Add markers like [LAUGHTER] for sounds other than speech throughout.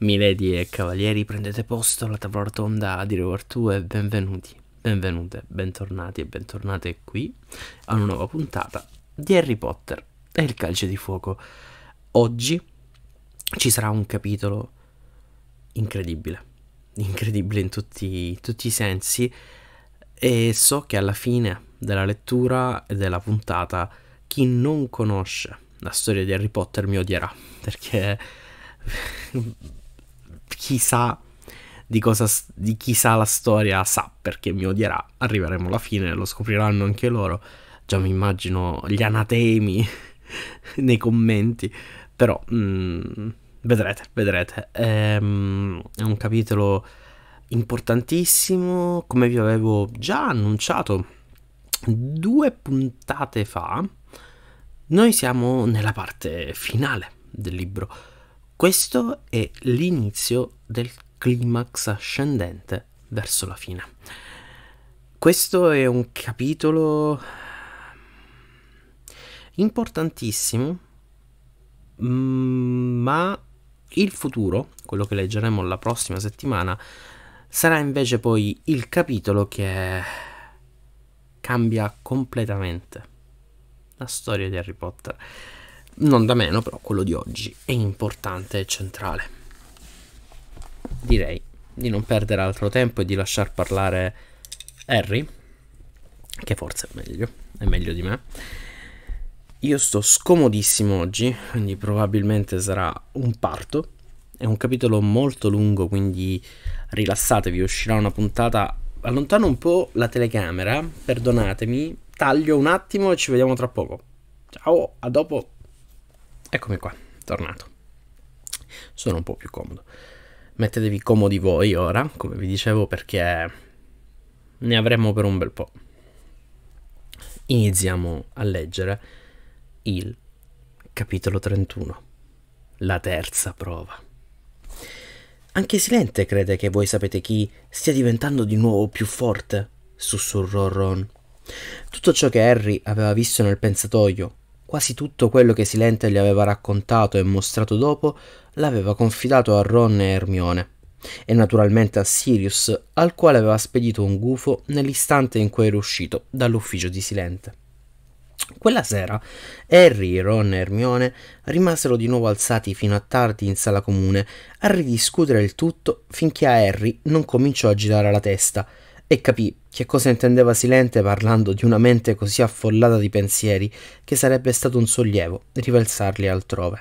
Milady e eh, cavalieri, prendete posto alla tavola rotonda di dire Artù e eh, benvenuti, benvenute, bentornati e bentornate qui a una nuova puntata di Harry Potter e il calcio di fuoco. Oggi ci sarà un capitolo incredibile, incredibile in tutti, tutti i sensi e so che alla fine della lettura e della puntata chi non conosce la storia di Harry Potter mi odierà perché chissà di, cosa, di chi sa la storia sa perché mi odierà. Arriveremo alla fine, lo scopriranno anche loro. Già mi immagino gli anatemi [LAUGHS] nei commenti, però mh, mm, vedrete, vedrete. Ehm, è un capitolo importantissimo, come vi avevo già annunciato due puntate fa. Noi siamo nella parte finale del libro questo è l'inizio del climax ascendente verso la fine. Questo è un capitolo importantissimo, mm, ma il futuro, quello che leggeremo la prossima settimana, sarà invece poi il capitolo che cambia completamente la storia di Harry Potter non da meno però quello di oggi è importante e centrale. Direi di non perdere altro tempo e di lasciar parlare Harry, che forse è meglio, è meglio di me. Io sto scomodissimo oggi, quindi probabilmente sarà un parto. È un capitolo molto lungo, quindi rilassatevi, uscirà una puntata. Allontano un po' la telecamera, perdonatemi, taglio un attimo e ci vediamo tra poco. Ciao, a dopo. Eccomi qua, tornato. Sono un po' più comodo. Mettetevi comodi voi ora, come vi dicevo, perché ne avremo per un bel po'. Iniziamo a leggere il capitolo 31, la terza prova. Anche Silente crede che voi sapete chi stia diventando di nuovo più forte, sussurrò Ron. Tutto ciò che Harry aveva visto nel pensatoio Quasi tutto quello che Silente gli aveva raccontato e mostrato dopo l'aveva confidato a Ron e Hermione, e naturalmente a Sirius, al quale aveva spedito un gufo nell'istante in cui era uscito dall'ufficio di Silente. Quella sera Harry, Ron e Hermione rimasero di nuovo alzati fino a tardi in sala comune a ridiscutere il tutto finché a Harry non cominciò a girare la testa e capì che cosa intendeva Silente parlando di una mente così affollata di pensieri che sarebbe stato un sollievo riversarli altrove.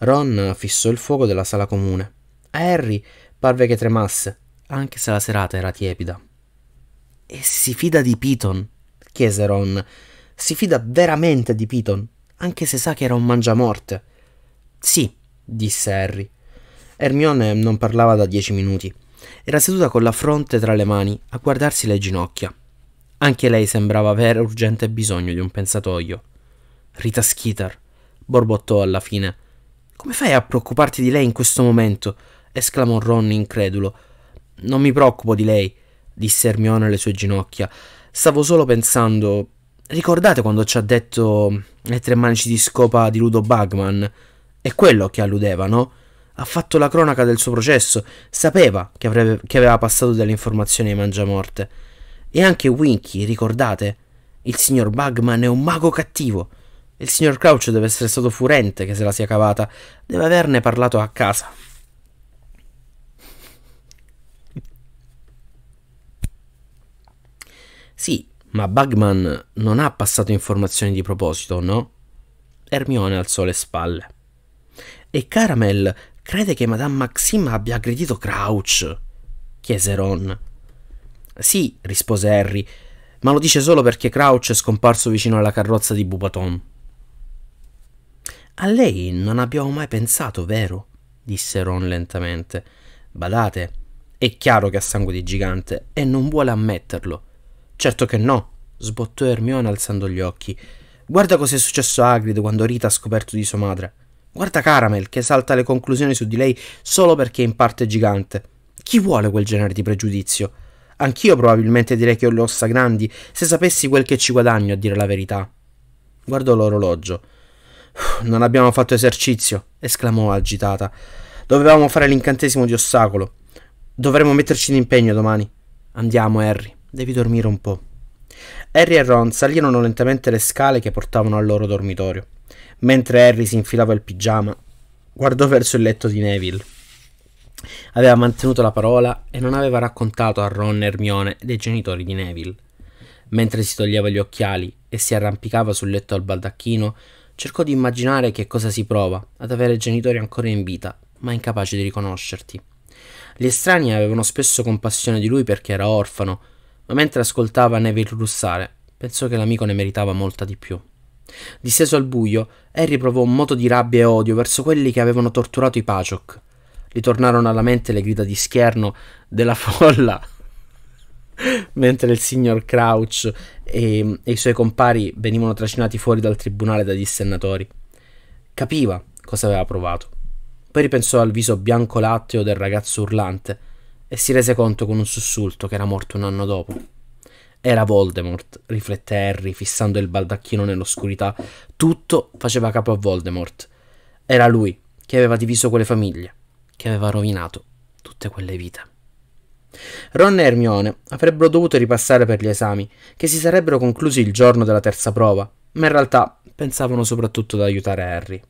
Ron fissò il fuoco della sala comune. A Harry parve che tremasse, anche se la serata era tiepida. E si fida di Piton? chiese Ron. Si fida veramente di Piton, anche se sa che era un mangiamorte. Sì, disse Harry. Hermione non parlava da dieci minuti. Era seduta con la fronte tra le mani, a guardarsi le ginocchia. Anche lei sembrava avere urgente bisogno di un pensatoio. Rita Skeeter, borbottò alla fine. Come fai a preoccuparti di lei in questo momento? esclamò Ron incredulo. Non mi preoccupo di lei, disse Hermione alle sue ginocchia. Stavo solo pensando. Ricordate quando ci ha detto le tre manici di scopa di Ludo Bagman? È quello che alludeva, no? ha fatto la cronaca del suo processo, sapeva che, avrebbe, che aveva passato delle informazioni ai Mangiamorte. E anche Winky, ricordate? Il signor Bugman è un mago cattivo. Il signor Crouch deve essere stato furente che se la sia cavata, deve averne parlato a casa. Sì, ma Bugman non ha passato informazioni di proposito, no? Ermione alzò le spalle. E Caramel Crede che Madame Maxim abbia aggredito Crouch? chiese Ron. Sì, rispose Harry, ma lo dice solo perché Crouch è scomparso vicino alla carrozza di Bubaton. A lei non abbiamo mai pensato, vero? disse Ron lentamente. Badate, è chiaro che ha sangue di gigante e non vuole ammetterlo. Certo che no, sbottò Hermione alzando gli occhi. Guarda cosa è successo a Hagrid quando Rita ha scoperto di sua madre. Guarda Caramel che salta le conclusioni su di lei solo perché in parte è gigante. Chi vuole quel genere di pregiudizio? Anch'io probabilmente direi che ho le ossa grandi se sapessi quel che ci guadagno, a dire la verità. Guardò l'orologio. Non abbiamo fatto esercizio, esclamò agitata. Dovevamo fare l'incantesimo di ostacolo. Dovremmo metterci in impegno domani. Andiamo, Harry, devi dormire un po'. Harry e Ron salirono lentamente le scale che portavano al loro dormitorio. Mentre Harry si infilava il pigiama, guardò verso il letto di Neville. Aveva mantenuto la parola e non aveva raccontato a Ron e Hermione dei genitori di Neville. Mentre si toglieva gli occhiali e si arrampicava sul letto al baldacchino, cercò di immaginare che cosa si prova ad avere genitori ancora in vita, ma incapaci di riconoscerti. Gli estranei avevano spesso compassione di lui perché era orfano, ma mentre ascoltava Neville russare, pensò che l'amico ne meritava molta di più. Disteso al buio, Harry provò un moto di rabbia e odio verso quelli che avevano torturato i Pachok. tornarono alla mente le grida di scherno della [LAUGHS] folla, mentre il signor Crouch e, e i suoi compari venivano trascinati fuori dal tribunale dai dissennatori. Capiva cosa aveva provato. Poi ripensò al viso bianco latteo del ragazzo urlante e si rese conto con un sussulto che era morto un anno dopo. Era Voldemort, riflette Harry, fissando il baldacchino nell'oscurità. Tutto faceva capo a Voldemort. Era lui che aveva diviso quelle famiglie, che aveva rovinato tutte quelle vite. Ron e Hermione avrebbero dovuto ripassare per gli esami, che si sarebbero conclusi il giorno della terza prova, ma in realtà pensavano soprattutto ad aiutare Harry.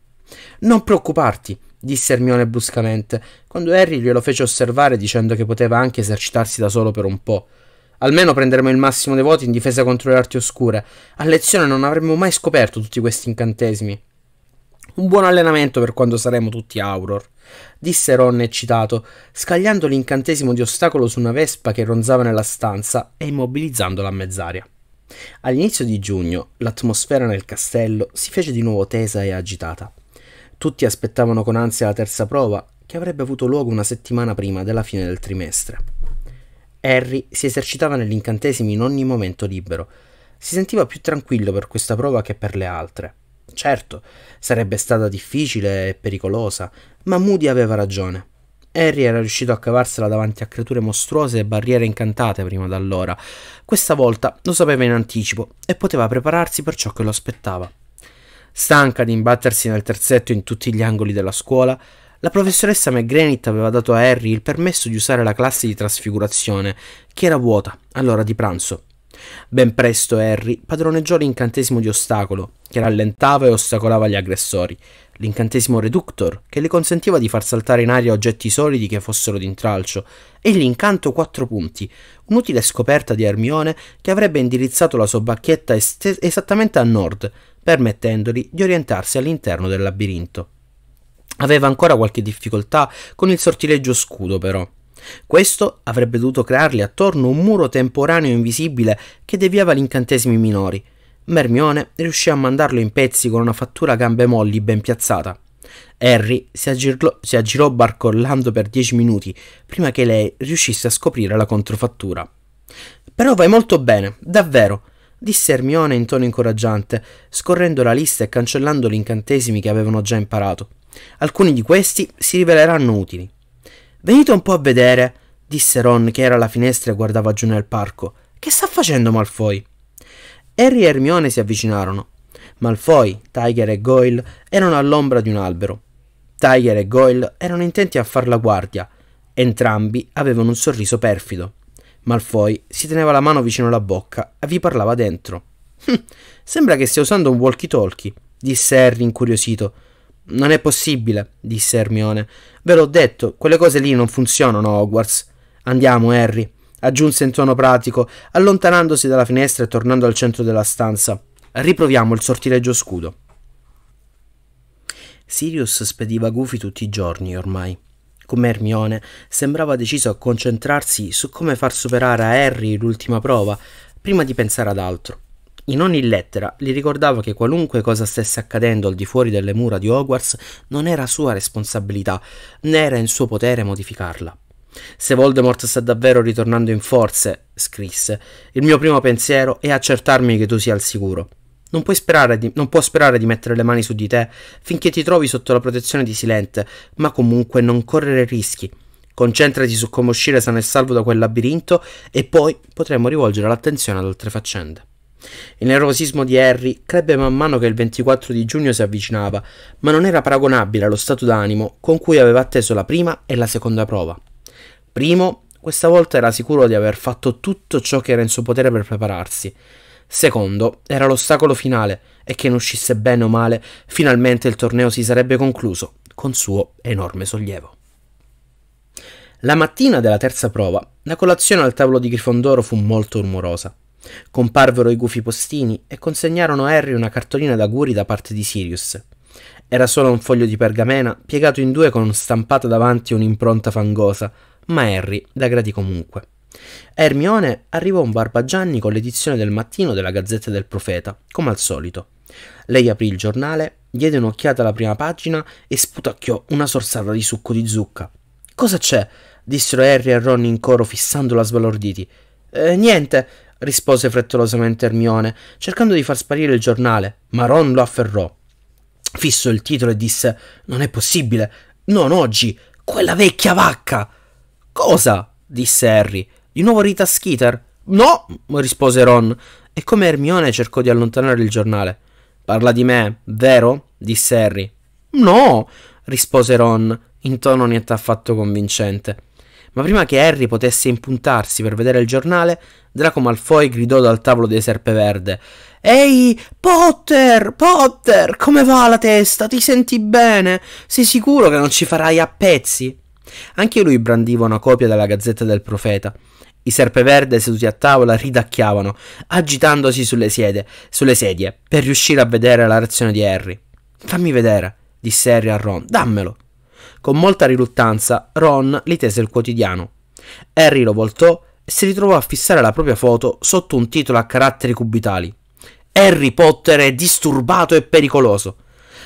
Non preoccuparti, disse Hermione bruscamente, quando Harry glielo fece osservare dicendo che poteva anche esercitarsi da solo per un po', Almeno prenderemo il massimo dei voti in difesa contro le arti oscure. A lezione non avremmo mai scoperto tutti questi incantesimi. Un buon allenamento per quando saremo tutti Auror, disse Ron eccitato, scagliando l'incantesimo di ostacolo su una vespa che ronzava nella stanza e immobilizzandola a mezz'aria. All'inizio di giugno l'atmosfera nel castello si fece di nuovo tesa e agitata. Tutti aspettavano con ansia la terza prova, che avrebbe avuto luogo una settimana prima della fine del trimestre. Harry si esercitava negli incantesimi in ogni momento libero. Si sentiva più tranquillo per questa prova che per le altre. Certo, sarebbe stata difficile e pericolosa, ma Moody aveva ragione. Harry era riuscito a cavarsela davanti a creature mostruose e barriere incantate prima d'allora. Questa volta lo sapeva in anticipo e poteva prepararsi per ciò che lo aspettava. Stanca di imbattersi nel terzetto in tutti gli angoli della scuola, la professoressa McGranit aveva dato a Harry il permesso di usare la classe di trasfigurazione, che era vuota all'ora di pranzo. Ben presto Harry padroneggiò l'incantesimo di ostacolo, che rallentava e ostacolava gli aggressori, l'incantesimo Reductor, che le consentiva di far saltare in aria oggetti solidi che fossero d'intralcio, e l'incanto Quattro Punti, un'utile scoperta di Hermione che avrebbe indirizzato la sua bacchetta est- esattamente a nord, permettendogli di orientarsi all'interno del labirinto. Aveva ancora qualche difficoltà con il sortileggio scudo, però. Questo avrebbe dovuto crearle attorno un muro temporaneo invisibile che deviava gli incantesimi minori. Mermione riuscì a mandarlo in pezzi con una fattura a gambe molli ben piazzata. Harry si, aggirlo, si aggirò barcollando per dieci minuti prima che lei riuscisse a scoprire la controfattura. Però vai molto bene, davvero, disse Hermione in tono incoraggiante, scorrendo la lista e cancellando gli incantesimi che avevano già imparato. Alcuni di questi si riveleranno utili. Venite un po' a vedere, disse Ron che era alla finestra e guardava giù nel parco. Che sta facendo Malfoy? Harry e Hermione si avvicinarono. Malfoy, Tiger e Goyle erano all'ombra di un albero. Tiger e Goyle erano intenti a far la guardia. Entrambi avevano un sorriso perfido. Malfoy si teneva la mano vicino alla bocca e vi parlava dentro. Hm, sembra che stia usando un walkie-talkie, disse Harry incuriosito. Non è possibile, disse Hermione. Ve l'ho detto, quelle cose lì non funzionano Hogwarts. Andiamo, Harry, aggiunse in tono pratico, allontanandosi dalla finestra e tornando al centro della stanza. Riproviamo il sortileggio scudo. Sirius spediva Goofy tutti i giorni ormai. Come Hermione, sembrava deciso a concentrarsi su come far superare a Harry l'ultima prova, prima di pensare ad altro. In ogni lettera gli ricordava che qualunque cosa stesse accadendo al di fuori delle mura di Hogwarts non era sua responsabilità, né era in suo potere modificarla. Se Voldemort sta davvero ritornando in forze, scrisse, il mio primo pensiero è accertarmi che tu sia al sicuro. Non, puoi sperare di, non può sperare di mettere le mani su di te finché ti trovi sotto la protezione di Silente, ma comunque non correre rischi. Concentrati su come uscire sano e salvo da quel labirinto e poi potremo rivolgere l'attenzione ad altre faccende. Il nervosismo di Harry crebbe man mano che il 24 di giugno si avvicinava, ma non era paragonabile allo stato d'animo con cui aveva atteso la prima e la seconda prova. Primo, questa volta era sicuro di aver fatto tutto ciò che era in suo potere per prepararsi. Secondo, era l'ostacolo finale e che ne uscisse bene o male, finalmente il torneo si sarebbe concluso, con suo enorme sollievo. La mattina della terza prova, la colazione al tavolo di Grifondoro fu molto rumorosa. Comparvero i gufi postini e consegnarono a Harry una cartolina d'auguri da parte di Sirius. Era solo un foglio di pergamena piegato in due con stampata davanti un'impronta fangosa, ma Harry la gradì comunque. Ermione arrivò un barbagianni con l'edizione del mattino della Gazzetta del Profeta, come al solito. Lei aprì il giornale, diede un'occhiata alla prima pagina e sputacchiò una sorsata di succo di zucca. Cosa c'è? dissero Harry e Ron in coro fissandola sbalorditi. Eh, niente, rispose frettolosamente Ermione, cercando di far sparire il giornale, ma Ron lo afferrò. Fissò il titolo e disse: Non è possibile, non oggi, quella vecchia vacca! Cosa? disse Harry. Di nuovo Rita Skeeter? No, rispose Ron, e come Ermione cercò di allontanare il giornale. Parla di me, vero? disse Harry. No, rispose Ron, in tono niente affatto convincente. Ma prima che Harry potesse impuntarsi per vedere il giornale, Draco Malfoy gridò dal tavolo dei Serpeverde Ehi, Potter, Potter, come va la testa? Ti senti bene? Sei sicuro che non ci farai a pezzi? Anche lui brandiva una copia della Gazzetta del Profeta. I serpeverde seduti a tavola ridacchiavano, agitandosi sulle, siede, sulle sedie, per riuscire a vedere la reazione di Harry. Fammi vedere, disse Harry a Ron, dammelo. Con molta riluttanza, Ron li tese il quotidiano. Harry lo voltò e si ritrovò a fissare la propria foto sotto un titolo a caratteri cubitali. Harry Potter è disturbato e pericoloso.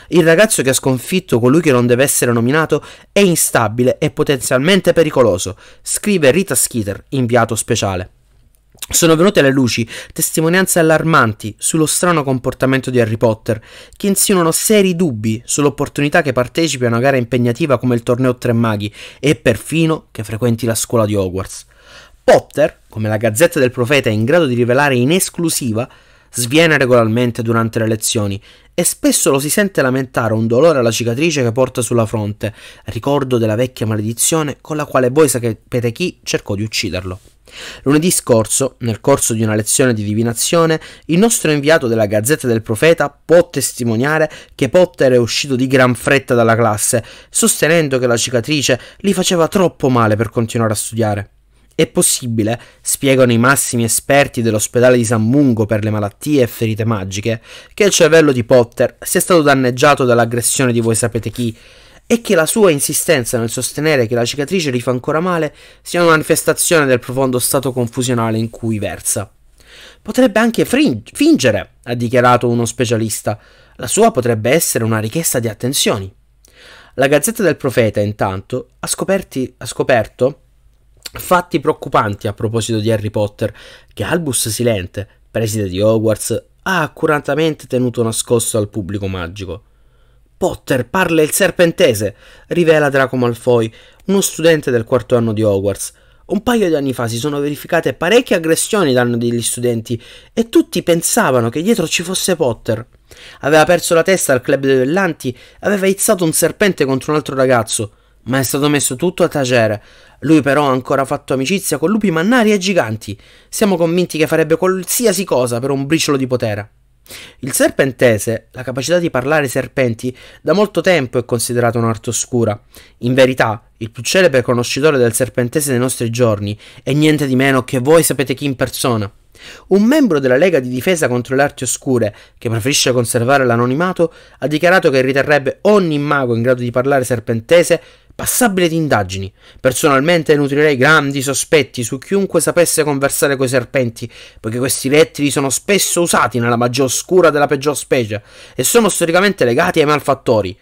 Il ragazzo che ha sconfitto colui che non deve essere nominato è instabile e potenzialmente pericoloso, scrive Rita Skeeter, inviato speciale sono venute alle luci testimonianze allarmanti sullo strano comportamento di Harry Potter, che insinuano seri dubbi sull'opportunità che partecipi a una gara impegnativa come il torneo Tre Maghi e perfino che frequenti la scuola di Hogwarts. Potter, come la Gazzetta del Profeta è in grado di rivelare in esclusiva, sviene regolarmente durante le lezioni e spesso lo si sente lamentare un dolore alla cicatrice che porta sulla fronte, ricordo della vecchia maledizione con la quale Boisa Petechi cercò di ucciderlo. Lunedì scorso, nel corso di una lezione di divinazione, il nostro inviato della Gazzetta del Profeta può testimoniare che Potter è uscito di gran fretta dalla classe, sostenendo che la cicatrice gli faceva troppo male per continuare a studiare. È possibile, spiegano i massimi esperti dell'ospedale di San Mungo per le malattie e ferite magiche, che il cervello di Potter sia stato danneggiato dall'aggressione di voi sapete chi, e che la sua insistenza nel sostenere che la cicatrice gli fa ancora male sia una manifestazione del profondo stato confusionale in cui versa. Potrebbe anche fring- fingere, ha dichiarato uno specialista. La sua potrebbe essere una richiesta di attenzioni. La Gazzetta del Profeta, intanto, ha, scoperti, ha scoperto fatti preoccupanti a proposito di Harry Potter, che Albus Silente, preside di Hogwarts, ha accuratamente tenuto nascosto al pubblico magico. Potter parla il serpentese, rivela Draco Malfoy, uno studente del quarto anno di Hogwarts. Un paio di anni fa si sono verificate parecchie aggressioni da danno degli studenti e tutti pensavano che dietro ci fosse Potter. Aveva perso la testa al club dei duellanti, aveva izzato un serpente contro un altro ragazzo, ma è stato messo tutto a tacere. Lui però ha ancora fatto amicizia con lupi mannari e giganti. Siamo convinti che farebbe qualsiasi cosa per un briciolo di potere. Il serpentese, la capacità di parlare serpenti, da molto tempo è considerata un'arte oscura. In verità, il più celebre conoscitore del serpentese dei nostri giorni è niente di meno che voi sapete chi in persona. Un membro della Lega di difesa contro le arti oscure, che preferisce conservare l'anonimato, ha dichiarato che riterrebbe ogni mago in grado di parlare serpentese Passabile di indagini. Personalmente nutrirei grandi sospetti su chiunque sapesse conversare coi serpenti, poiché questi rettili sono spesso usati nella magia oscura della peggior specie e sono storicamente legati ai malfattori.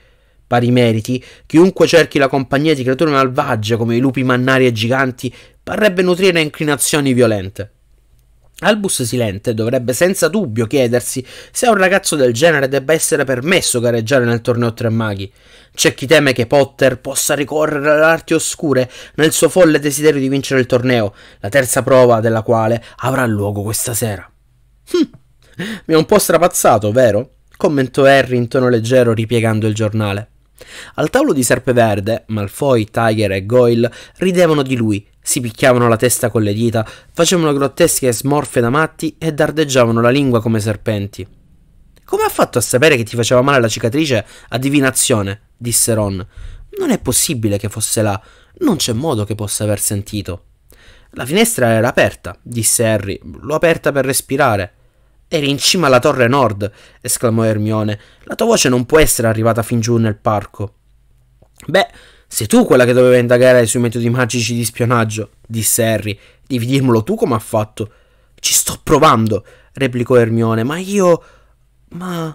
Pari meriti, chiunque cerchi la compagnia di creature malvagie come i lupi mannari e giganti parrebbe nutrire inclinazioni violente. Albus Silente dovrebbe senza dubbio chiedersi se a un ragazzo del genere debba essere permesso gareggiare nel torneo Tre Maghi. C'è chi teme che Potter possa ricorrere alle arti oscure nel suo folle desiderio di vincere il torneo, la terza prova della quale avrà luogo questa sera. Hm, mi ha un po' strapazzato, vero? commentò Harry in tono leggero ripiegando il giornale. Al tavolo di Serpeverde, Malfoy, Tiger e Goyle ridevano di lui, si picchiavano la testa con le dita, facevano grottesche smorfe da matti e dardeggiavano la lingua come serpenti. Come ha fatto a sapere che ti faceva male la cicatrice a divinazione? disse Ron. Non è possibile che fosse là. Non c'è modo che possa aver sentito. La finestra era aperta, disse Harry. L'ho aperta per respirare. Eri in cima alla torre nord, esclamò Hermione. La tua voce non può essere arrivata fin giù nel parco. Beh, sei tu quella che doveva indagare sui metodi magici di spionaggio, disse Harry. Devi dirmelo tu come ha fatto. Ci sto provando, replicò Hermione, ma io. Ma.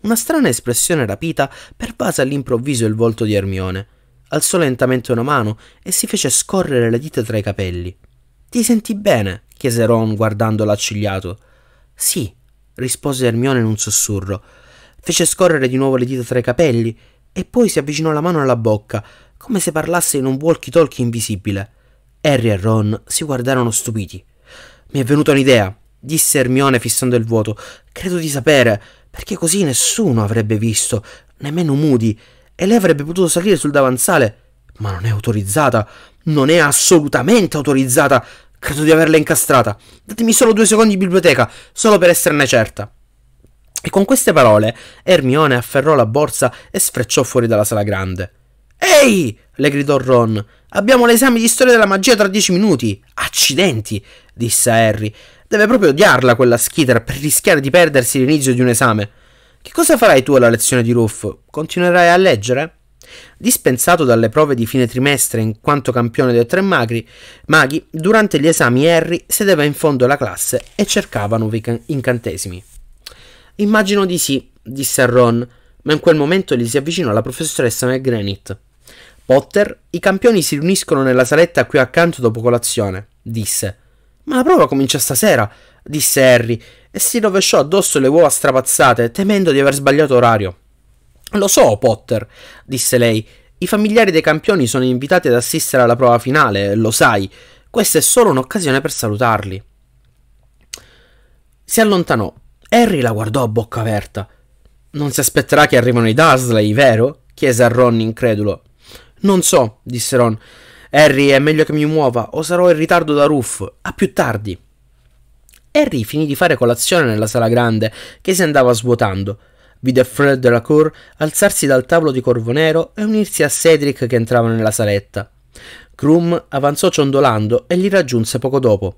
Una strana espressione rapita pervase all'improvviso il volto di Hermione. Alzò lentamente una mano e si fece scorrere le dita tra i capelli. Ti senti bene? chiese Ron guardandolo accigliato. Sì, rispose Hermione in un sussurro. Fece scorrere di nuovo le dita tra i capelli e poi si avvicinò la mano alla bocca, come se parlasse in un walkie-talkie invisibile. Harry e Ron si guardarono stupiti. Mi è venuta un'idea, disse Hermione fissando il vuoto. Credo di sapere, perché così nessuno avrebbe visto, nemmeno Moody, e lei avrebbe potuto salire sul davanzale. Ma non è autorizzata, non è assolutamente autorizzata. Credo di averla incastrata. Datemi solo due secondi di biblioteca, solo per esserne certa. E con queste parole Hermione afferrò la borsa e sfrecciò fuori dalla sala grande. Ehi! le gridò Ron. Abbiamo l'esame di storia della magia tra dieci minuti. Accidenti! disse a Harry. Deve proprio odiarla quella skitter per rischiare di perdersi l'inizio di un esame. Che cosa farai tu alla lezione di Ruff? Continuerai a leggere? Dispensato dalle prove di fine trimestre in quanto campione dei tre magri, maghi, durante gli esami Harry sedeva in fondo alla classe e cercava nuovi incantesimi. Immagino di sì, disse a Ron, ma in quel momento gli si avvicinò la professoressa McGranit. Potter, i campioni si riuniscono nella saletta qui accanto dopo colazione, disse. Ma la prova comincia stasera, disse Harry, e si rovesciò addosso le uova strapazzate, temendo di aver sbagliato orario. Lo so, Potter, disse lei. I familiari dei campioni sono invitati ad assistere alla prova finale, lo sai. Questa è solo un'occasione per salutarli. Si allontanò, Harry la guardò a bocca aperta. Non si aspetterà che arrivano i Dursley, vero? chiese a Ron incredulo. Non so, disse Ron. Harry, è meglio che mi muova o sarò in ritardo da Ruff. A più tardi. Harry finì di fare colazione nella sala grande, che si andava svuotando. Vide Fred Delacour alzarsi dal tavolo di Corvo Nero e unirsi a Cedric che entrava nella saletta. Krum avanzò ciondolando e li raggiunse poco dopo.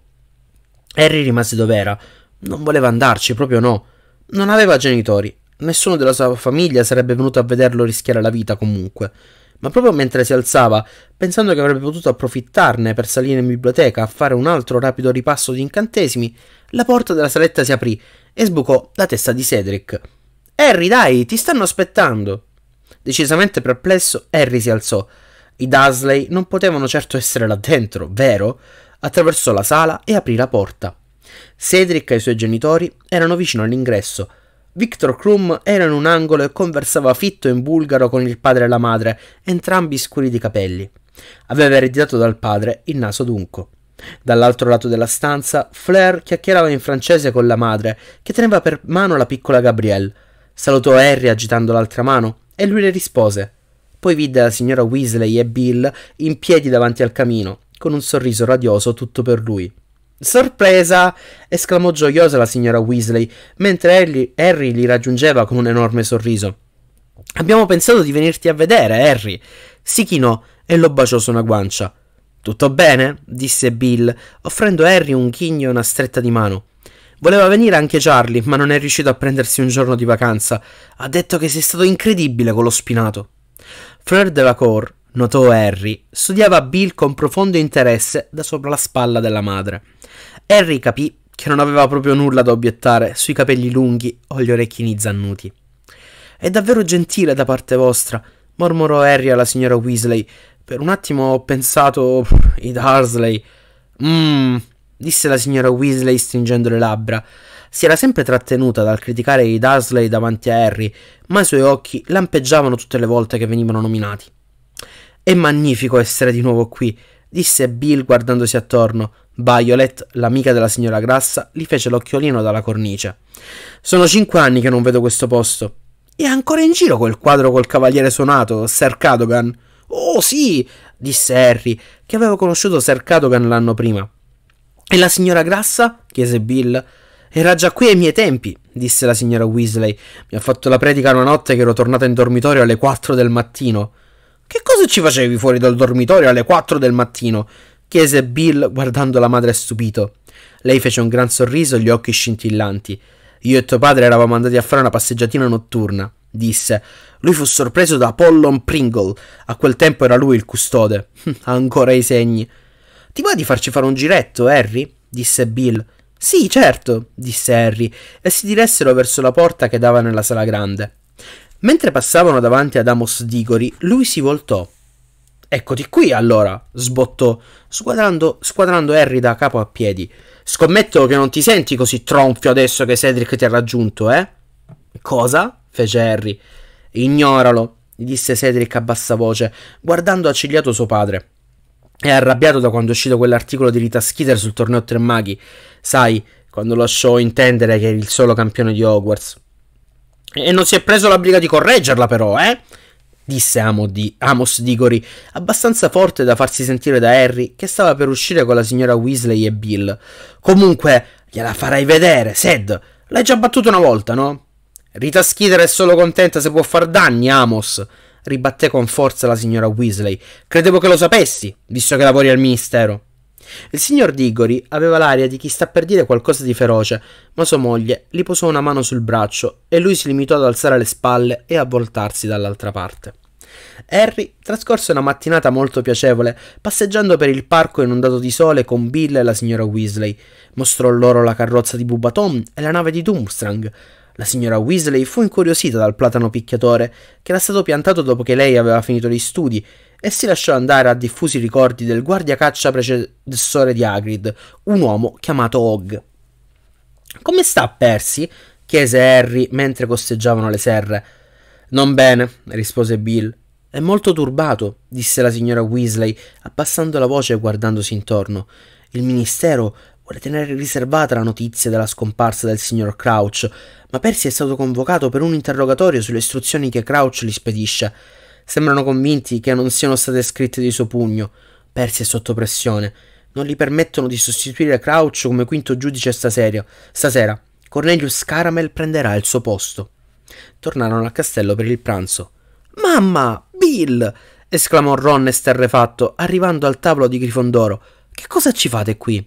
Harry rimase dov'era, non voleva andarci, proprio no. Non aveva genitori. Nessuno della sua famiglia sarebbe venuto a vederlo rischiare la vita comunque. Ma proprio mentre si alzava, pensando che avrebbe potuto approfittarne per salire in biblioteca a fare un altro rapido ripasso di incantesimi, la porta della saletta si aprì e sbucò la testa di Cedric. Harry, dai, ti stanno aspettando. Decisamente perplesso, Harry si alzò. I Dursley non potevano certo essere là dentro, vero? Attraversò la sala e aprì la porta. Cedric e i suoi genitori erano vicino all'ingresso. Victor Krum era in un angolo e conversava fitto in bulgaro con il padre e la madre, entrambi scuri di capelli. Aveva ereditato dal padre il naso dunco. Dall'altro lato della stanza, Flair chiacchierava in francese con la madre, che teneva per mano la piccola Gabrielle. Salutò Harry agitando l'altra mano e lui le rispose. Poi vide la signora Weasley e Bill in piedi davanti al camino, con un sorriso radioso tutto per lui. Sorpresa! esclamò gioiosa la signora Weasley, mentre Harry, li raggiungeva con un enorme sorriso. Abbiamo pensato di venirti a vedere, Harry. Si chinò e lo baciò su una guancia. Tutto bene? disse Bill, offrendo a Harry un ghigno e una stretta di mano. Voleva venire anche Charlie, ma non è riuscito a prendersi un giorno di vacanza. Ha detto che sei stato incredibile con lo spinato. Fleur de la Delacour, notò Harry, studiava Bill con profondo interesse da sopra la spalla della madre. Harry capì che non aveva proprio nulla da obiettare sui capelli lunghi o gli orecchini zannuti. È davvero gentile da parte vostra, mormorò Harry alla signora Weasley. Per un attimo ho pensato [LAUGHS] i Dursley. Mmm, disse la signora Weasley stringendo le labbra. Si era sempre trattenuta dal criticare i Dursley davanti a Harry, ma i suoi occhi lampeggiavano tutte le volte che venivano nominati. È magnifico essere di nuovo qui, disse Bill guardandosi attorno. Violet, l'amica della signora Grassa, gli fece l'occhiolino dalla cornice. Sono cinque anni che non vedo questo posto. È ancora in giro quel quadro col cavaliere suonato, Sir Cadogan? Oh sì, disse Harry, che aveva conosciuto Sir Cadogan l'anno prima. E la signora Grassa? chiese Bill. Era già qui ai miei tempi, disse la signora Weasley. Mi ha fatto la predica una notte che ero tornata in dormitorio alle quattro del mattino. Che cosa ci facevi fuori dal dormitorio alle quattro del mattino? chiese Bill guardando la madre stupito. Lei fece un gran sorriso, gli occhi scintillanti. Io e tuo padre eravamo andati a fare una passeggiatina notturna, disse. Lui fu sorpreso da Pollon Pringle. A quel tempo era lui il custode. Ha [LAUGHS] ancora i segni. Ti va di farci fare un giretto, Harry? disse Bill. Sì, certo, disse Harry, e si diressero verso la porta che dava nella sala grande. Mentre passavano davanti ad Amos Digori, lui si voltò Eccoti qui allora, sbottò, squadrando, squadrando Harry da capo a piedi. Scommetto che non ti senti così tronfio adesso che Cedric ti ha raggiunto, eh? Cosa? fece Harry. Ignoralo, gli disse Cedric a bassa voce, guardando accigliato suo padre. È arrabbiato da quando è uscito quell'articolo di Rita Skeeter sul torneo Tre Maghi. Sai, quando lasciò intendere che eri il solo campione di Hogwarts. E non si è preso la briga di correggerla, però, eh? disse Amos Digori, abbastanza forte da farsi sentire da Harry, che stava per uscire con la signora Weasley e Bill. Comunque, gliela farai vedere, Sed. L'hai già battuta una volta, no? Rita Schitter è solo contenta se può far danni, Amos. Ribatté con forza la signora Weasley. Credevo che lo sapessi, visto che lavori al ministero. Il signor Digori aveva l'aria di chi sta per dire qualcosa di feroce, ma sua moglie gli posò una mano sul braccio e lui si limitò ad alzare le spalle e a voltarsi dall'altra parte. Harry trascorse una mattinata molto piacevole, passeggiando per il parco inondato di sole con Bill e la signora Weasley. Mostrò loro la carrozza di Bubatom e la nave di Doomstrang. La signora Weasley fu incuriosita dal platano picchiatore, che era stato piantato dopo che lei aveva finito gli studi, e si lasciò andare a diffusi ricordi del guardiacaccia predecessore di Hagrid, un uomo chiamato Og. Come sta Percy? chiese Harry mentre costeggiavano le serre. Non bene, rispose Bill. È molto turbato, disse la signora Weasley, abbassando la voce e guardandosi intorno. Il ministero vuole tenere riservata la notizia della scomparsa del signor Crouch, ma Percy è stato convocato per un interrogatorio sulle istruzioni che Crouch gli spedisce sembrano convinti che non siano state scritte di suo pugno, perse sotto pressione. Non gli permettono di sostituire Crouch come quinto giudice stasera. Stasera Cornelius Caramel prenderà il suo posto. Tornarono al castello per il pranzo. Mamma, Bill! esclamò Ron esterrefatto, arrivando al tavolo di Grifondoro. Che cosa ci fate qui?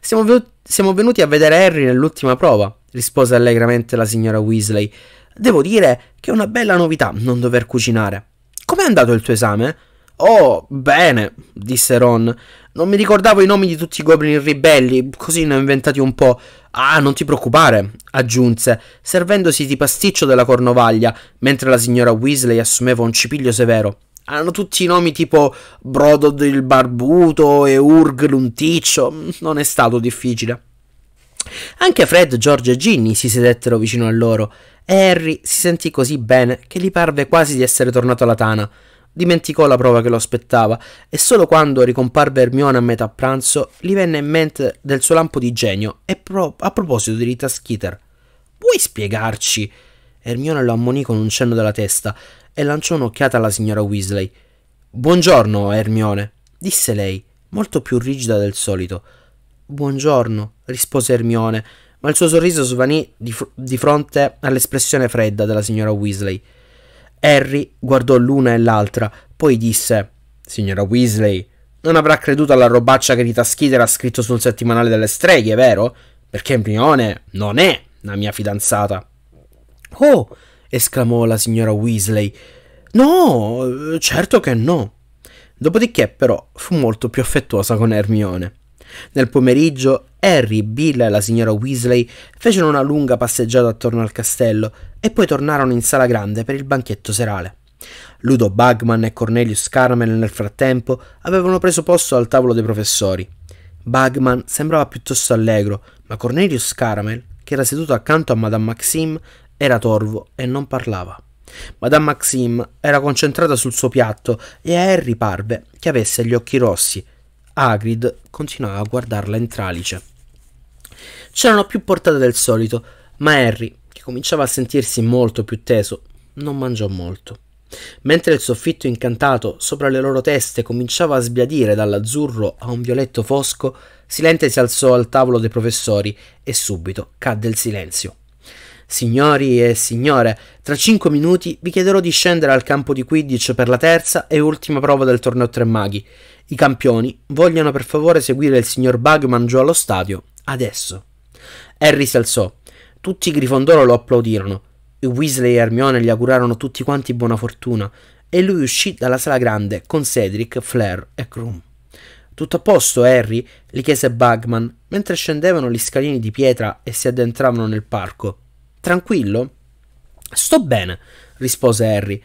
Siamo, ve- siamo venuti a vedere Harry nell'ultima prova, rispose allegramente la signora Weasley. Devo dire che è una bella novità non dover cucinare. Com'è andato il tuo esame? Oh, bene, disse Ron. Non mi ricordavo i nomi di tutti i goblin ribelli, così ne ho inventati un po'. Ah, non ti preoccupare, aggiunse, servendosi di pasticcio della cornovaglia, mentre la signora Weasley assumeva un cipiglio severo. Hanno tutti i nomi tipo Brodod il barbuto e Urg l'unticcio. Non è stato difficile. Anche Fred, George e Ginny si sedettero vicino a loro e Harry si sentì così bene che gli parve quasi di essere tornato alla tana. Dimenticò la prova che lo aspettava e solo quando ricomparve Hermione a metà pranzo gli venne in mente del suo lampo di genio e pro- a proposito di Rita Skeeter. Puoi spiegarci? Hermione lo ammonì con un cenno della testa e lanciò un'occhiata alla signora Weasley. Buongiorno, Hermione, disse lei, molto più rigida del solito. Buongiorno, rispose Ermione, ma il suo sorriso svanì di, fr- di fronte all'espressione fredda della signora Weasley. Harry guardò l'una e l'altra, poi disse: Signora Weasley, non avrà creduto alla robaccia che Rita Schider ha scritto sul settimanale delle streghe, vero? Perché Ermione non è la mia fidanzata. Oh! esclamò la signora Weasley. No, certo che no. Dopodiché, però, fu molto più affettuosa con Ermione. Nel pomeriggio Harry, Bill e la signora Weasley fecero una lunga passeggiata attorno al castello e poi tornarono in sala grande per il banchetto serale. Ludo Bagman e Cornelius Carmel nel frattempo avevano preso posto al tavolo dei professori. Bagman sembrava piuttosto allegro, ma Cornelius Caramel, che era seduto accanto a Madame Maxime, era torvo e non parlava. Madame Maxime era concentrata sul suo piatto e a Harry parve che avesse gli occhi rossi, Hagrid continuava a guardarla in tralice. C'erano più portate del solito, ma Harry, che cominciava a sentirsi molto più teso, non mangiò molto. Mentre il soffitto incantato sopra le loro teste cominciava a sbiadire dall'azzurro a un violetto fosco, Silente si alzò al tavolo dei professori e subito cadde il silenzio. Signori e signore, tra 5 minuti vi chiederò di scendere al campo di Quidditch per la terza e ultima prova del torneo Tre Maghi. I campioni vogliono per favore seguire il signor Bugman giù allo stadio, adesso. Harry si alzò. Tutti i Grifondoro lo applaudirono. Weasley e Hermione gli augurarono tutti quanti buona fortuna e lui uscì dalla sala grande con Cedric, Flair e Groom. Tutto a posto, Harry? gli chiese Bugman mentre scendevano gli scalini di pietra e si addentravano nel parco. Tranquillo? Sto bene, rispose Harry.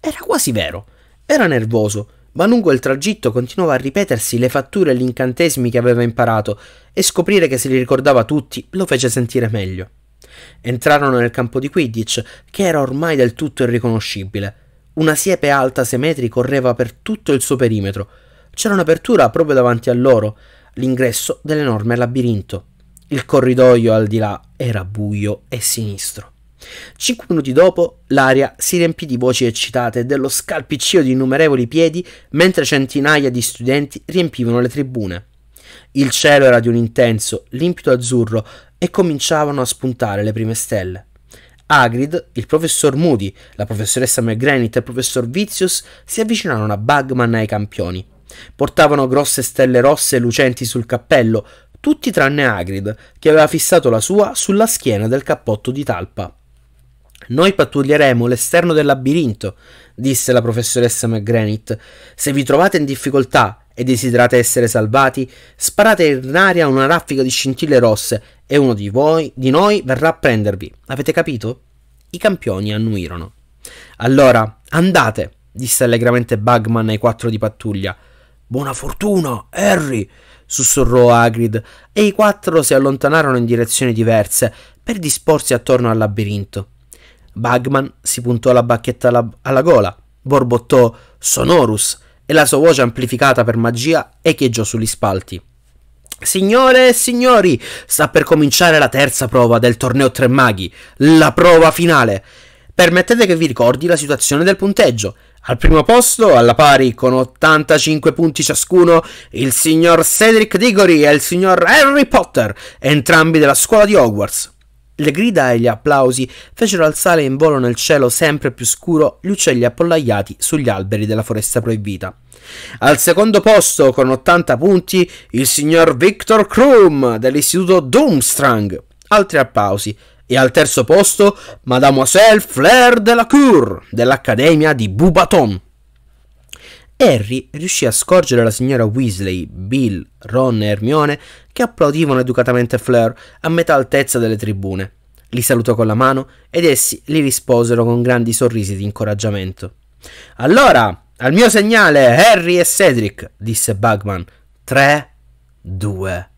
Era quasi vero. Era nervoso, ma lungo il tragitto continuava a ripetersi le fatture e gli incantesimi che aveva imparato, e scoprire che se li ricordava tutti lo fece sentire meglio. Entrarono nel campo di Quidditch, che era ormai del tutto irriconoscibile. Una siepe alta sei metri correva per tutto il suo perimetro. C'era un'apertura proprio davanti a loro, l'ingresso dell'enorme labirinto. Il corridoio al di là era buio e sinistro. Cinque minuti dopo l'aria si riempì di voci eccitate e dello scalpiccio di innumerevoli piedi mentre centinaia di studenti riempivano le tribune. Il cielo era di un intenso, limpido azzurro e cominciavano a spuntare le prime stelle. Agrid, il professor Moody, la professoressa McGranit e il professor Vizius si avvicinarono a Bagman e ai campioni. Portavano grosse stelle rosse lucenti sul cappello, tutti tranne Hagrid, che aveva fissato la sua sulla schiena del cappotto di talpa. Noi pattuglieremo l'esterno del labirinto, disse la professoressa McGranit. Se vi trovate in difficoltà e desiderate essere salvati, sparate in aria una raffica di scintille rosse e uno di voi, di noi, verrà a prendervi. Avete capito? I campioni annuirono. Allora, andate, disse allegramente Bagman ai quattro di pattuglia. Buona fortuna, Harry! sussurrò Hagrid, e i quattro si allontanarono in direzioni diverse per disporsi attorno al labirinto. Bagman si puntò la bacchetta alla, alla gola, borbottò Sonorus e la sua voce amplificata per magia echeggiò sugli spalti. Signore e signori, sta per cominciare la terza prova del torneo Tre Maghi, la prova finale. Permettete che vi ricordi la situazione del punteggio. Al primo posto, alla pari con 85 punti ciascuno, il signor Cedric Diggory e il signor Harry Potter, entrambi della scuola di Hogwarts. Le grida e gli applausi fecero alzare in volo nel cielo sempre più scuro gli uccelli appollaiati sugli alberi della foresta proibita. Al secondo posto, con 80 punti, il signor Victor Krum dell'istituto Doomstrang. Altri applausi e al terzo posto Mademoiselle Flair Cour, dell'Accademia di Boubaton. Harry riuscì a scorgere la signora Weasley, Bill, Ron e Hermione che applaudivano educatamente Flair a metà altezza delle tribune. Li salutò con la mano ed essi gli risposero con grandi sorrisi di incoraggiamento. Allora, al mio segnale, Harry e Cedric, disse Bugman. 3, 2,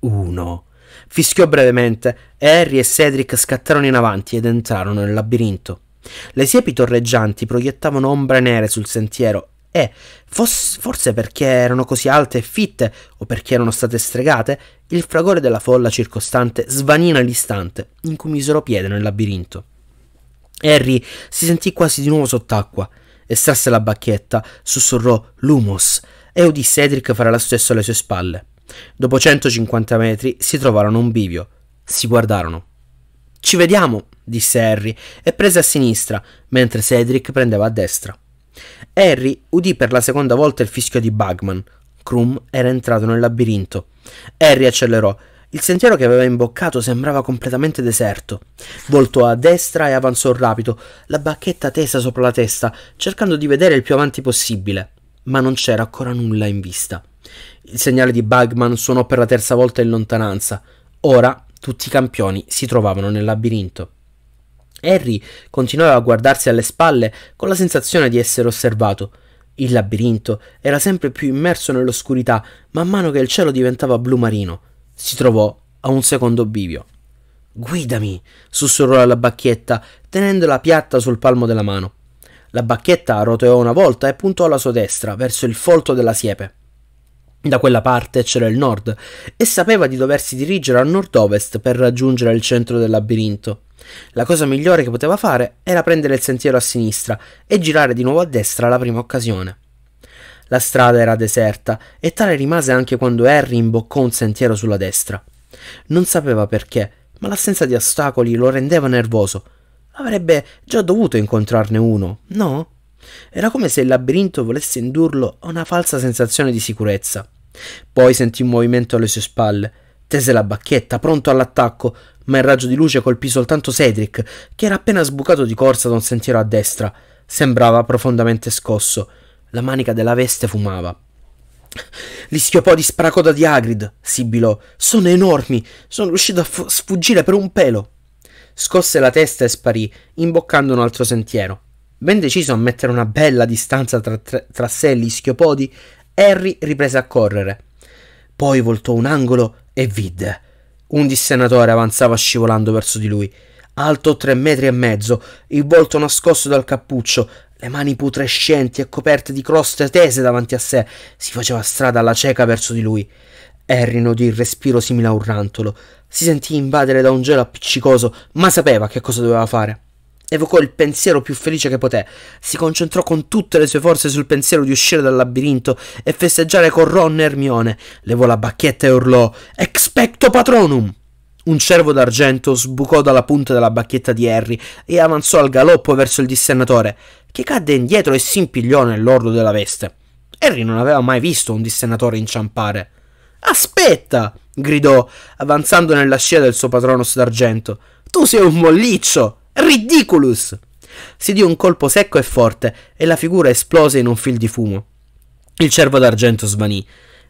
1. Fischiò brevemente e Harry e Cedric scattarono in avanti ed entrarono nel labirinto. Le siepi torreggianti proiettavano ombre nere sul sentiero e, forse perché erano così alte e fitte o perché erano state stregate, il fragore della folla circostante svanì nell'istante in cui misero piede nel labirinto. Harry si sentì quasi di nuovo sott'acqua, estrasse la bacchetta, sussurrò Lumos e udì Cedric fare lo stesso alle sue spalle. Dopo 150 metri si trovarono un bivio. Si guardarono. Ci vediamo, disse Harry, e prese a sinistra, mentre Cedric prendeva a destra. Harry udì per la seconda volta il fischio di Bagman. Krum era entrato nel labirinto. Harry accelerò. Il sentiero che aveva imboccato sembrava completamente deserto. Voltò a destra e avanzò rapido, la bacchetta tesa sopra la testa, cercando di vedere il più avanti possibile. Ma non c'era ancora nulla in vista il segnale di Bugman suonò per la terza volta in lontananza. Ora tutti i campioni si trovavano nel labirinto. Harry continuava a guardarsi alle spalle con la sensazione di essere osservato. Il labirinto era sempre più immerso nell'oscurità man mano che il cielo diventava blu marino. Si trovò a un secondo bivio. Guidami, sussurrò alla bacchetta, tenendola piatta sul palmo della mano. La bacchetta roteò una volta e puntò alla sua destra, verso il folto della siepe. Da quella parte c'era il nord e sapeva di doversi dirigere a nord-ovest per raggiungere il centro del labirinto. La cosa migliore che poteva fare era prendere il sentiero a sinistra e girare di nuovo a destra alla prima occasione. La strada era deserta e tale rimase anche quando Harry imboccò un sentiero sulla destra. Non sapeva perché, ma l'assenza di ostacoli lo rendeva nervoso. Avrebbe già dovuto incontrarne uno, no? Era come se il labirinto volesse indurlo a una falsa sensazione di sicurezza. Poi sentì un movimento alle sue spalle. Tese la bacchetta, pronto all'attacco, ma il raggio di luce colpì soltanto Cedric, che era appena sbucato di corsa da un sentiero a destra. Sembrava profondamente scosso. La manica della veste fumava. Li schioppò di sparacoda di Agrid, sibilò. Sono enormi! Sono riuscito a sfuggire per un pelo! Scosse la testa e sparì, imboccando un altro sentiero. Ben deciso a mettere una bella distanza tra, tra, tra sé e gli schiopodi, Harry riprese a correre. Poi voltò un angolo e vide. Un dissenatore avanzava scivolando verso di lui, alto tre metri e mezzo, il volto nascosto dal cappuccio, le mani putrescenti e coperte di croste tese davanti a sé, si faceva strada alla cieca verso di lui. Harry nodì il respiro simile a un rantolo. Si sentì invadere da un gelo appiccicoso, ma sapeva che cosa doveva fare evocò il pensiero più felice che poté. Si concentrò con tutte le sue forze sul pensiero di uscire dal labirinto e festeggiare con Ron e Hermione. Levò la bacchetta e urlò: Expecto patronum! Un cervo d'argento sbucò dalla punta della bacchetta di Harry e avanzò al galoppo verso il dissennatore, che cadde indietro e si impigliò nell'orlo della veste. Harry non aveva mai visto un dissennatore inciampare. Aspetta! gridò, avanzando nella scia del suo patronos d'argento. Tu sei un molliccio! Ridiculous! Si dì un colpo secco e forte e la figura esplose in un fil di fumo. Il cervo d'argento svanì.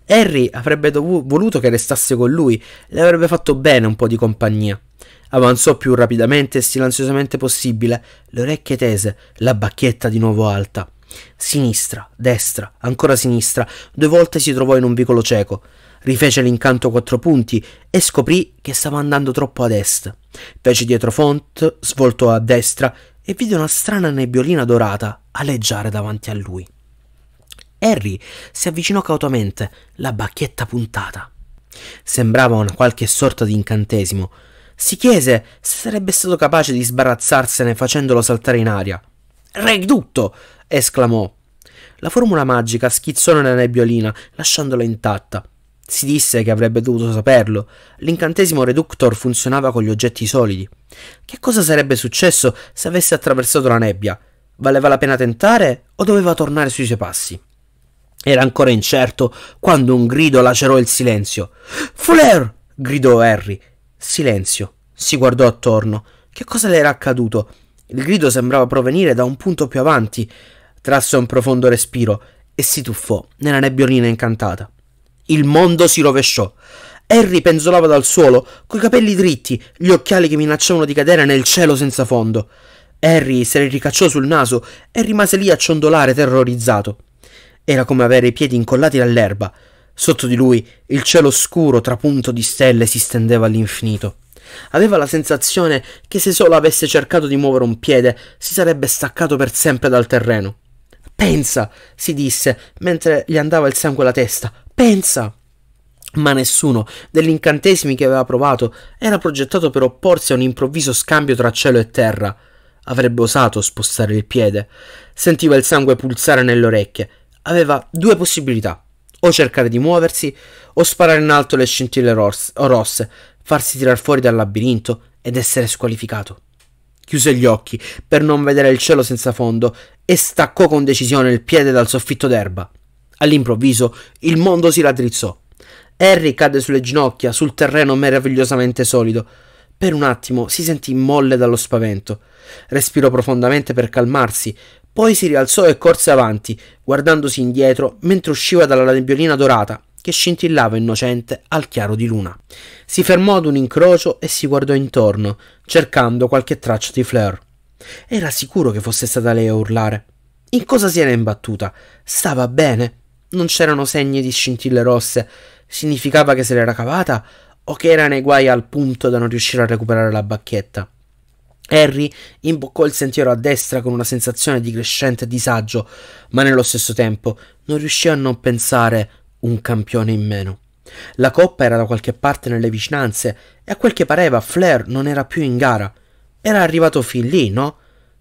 Harry avrebbe dovu- voluto che restasse con lui, le avrebbe fatto bene un po' di compagnia. Avanzò più rapidamente e silenziosamente possibile, le orecchie tese, la bacchetta di nuovo alta. Sinistra, destra, ancora sinistra, due volte si trovò in un vicolo cieco. Rifece l'incanto quattro punti e scoprì che stava andando troppo ad est. Fece dietro Font, svoltò a destra e vide una strana nebbiolina dorata aleggiare davanti a lui. Harry si avvicinò cautamente, la bacchetta puntata. Sembrava una qualche sorta di incantesimo. Si chiese se sarebbe stato capace di sbarazzarsene facendolo saltare in aria. Reducto! esclamò. La formula magica schizzò nella nebbiolina, lasciandola intatta. Si disse che avrebbe dovuto saperlo. L'incantesimo reductor funzionava con gli oggetti solidi. Che cosa sarebbe successo se avesse attraversato la nebbia? Valeva la pena tentare o doveva tornare sui suoi passi? Era ancora incerto quando un grido lacerò il silenzio. Fuller! gridò Harry. Silenzio. Si guardò attorno. Che cosa le era accaduto? Il grido sembrava provenire da un punto più avanti. Trasse un profondo respiro e si tuffò nella nebbiolina incantata. Il mondo si rovesciò. Harry penzolava dal suolo, coi capelli dritti, gli occhiali che minacciavano di cadere nel cielo senza fondo. Harry se li ricacciò sul naso e rimase lì a ciondolare terrorizzato. Era come avere i piedi incollati all'erba. Sotto di lui il cielo scuro trapunto di stelle si stendeva all'infinito. Aveva la sensazione che se solo avesse cercato di muovere un piede si sarebbe staccato per sempre dal terreno. Pensa, si disse, mentre gli andava il sangue alla testa. Pensa! Ma nessuno degli incantesimi che aveva provato era progettato per opporsi a un improvviso scambio tra cielo e terra. Avrebbe osato spostare il piede. Sentiva il sangue pulsare nelle orecchie. Aveva due possibilità. O cercare di muoversi, o sparare in alto le scintille rosse, rosse farsi tirar fuori dal labirinto ed essere squalificato. Chiuse gli occhi per non vedere il cielo senza fondo e staccò con decisione il piede dal soffitto d'erba. All'improvviso il mondo si raddrizzò. Harry cadde sulle ginocchia sul terreno meravigliosamente solido. Per un attimo si sentì molle dallo spavento. Respirò profondamente per calmarsi, poi si rialzò e corse avanti, guardandosi indietro mentre usciva dalla nebbiolina dorata che scintillava innocente al chiaro di luna. Si fermò ad un incrocio e si guardò intorno, cercando qualche traccia di Fleur. Era sicuro che fosse stata lei a urlare. In cosa si era imbattuta? Stava bene? non c'erano segni di scintille rosse. Significava che se l'era cavata o che era nei guai al punto da non riuscire a recuperare la bacchetta. Harry imboccò il sentiero a destra con una sensazione di crescente disagio, ma nello stesso tempo non riuscì a non pensare un campione in meno. La coppa era da qualche parte nelle vicinanze e a quel che pareva Flair non era più in gara. Era arrivato fin lì, no?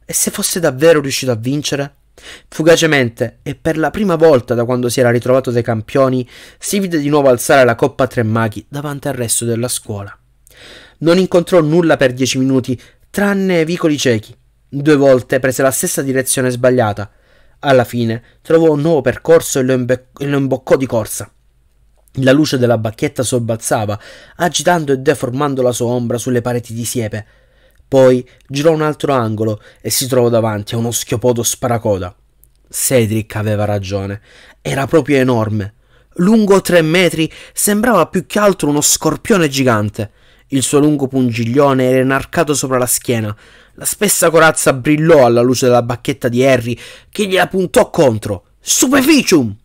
E se fosse davvero riuscito a vincere? Fugacemente, e per la prima volta da quando si era ritrovato dai campioni, si vide di nuovo alzare la coppa tre maghi davanti al resto della scuola. Non incontrò nulla per dieci minuti, tranne vicoli ciechi. Due volte prese la stessa direzione sbagliata. Alla fine trovò un nuovo percorso e lo, imbe- e lo imboccò di corsa. La luce della bacchetta sobbalzava, agitando e deformando la sua ombra sulle pareti di siepe poi girò un altro angolo e si trovò davanti a uno schiopodo sparacoda. Cedric aveva ragione. Era proprio enorme. Lungo tre metri, sembrava più che altro uno scorpione gigante. Il suo lungo pungiglione era inarcato sopra la schiena. La spessa corazza brillò alla luce della bacchetta di Harry, che gliela puntò contro. Superficium!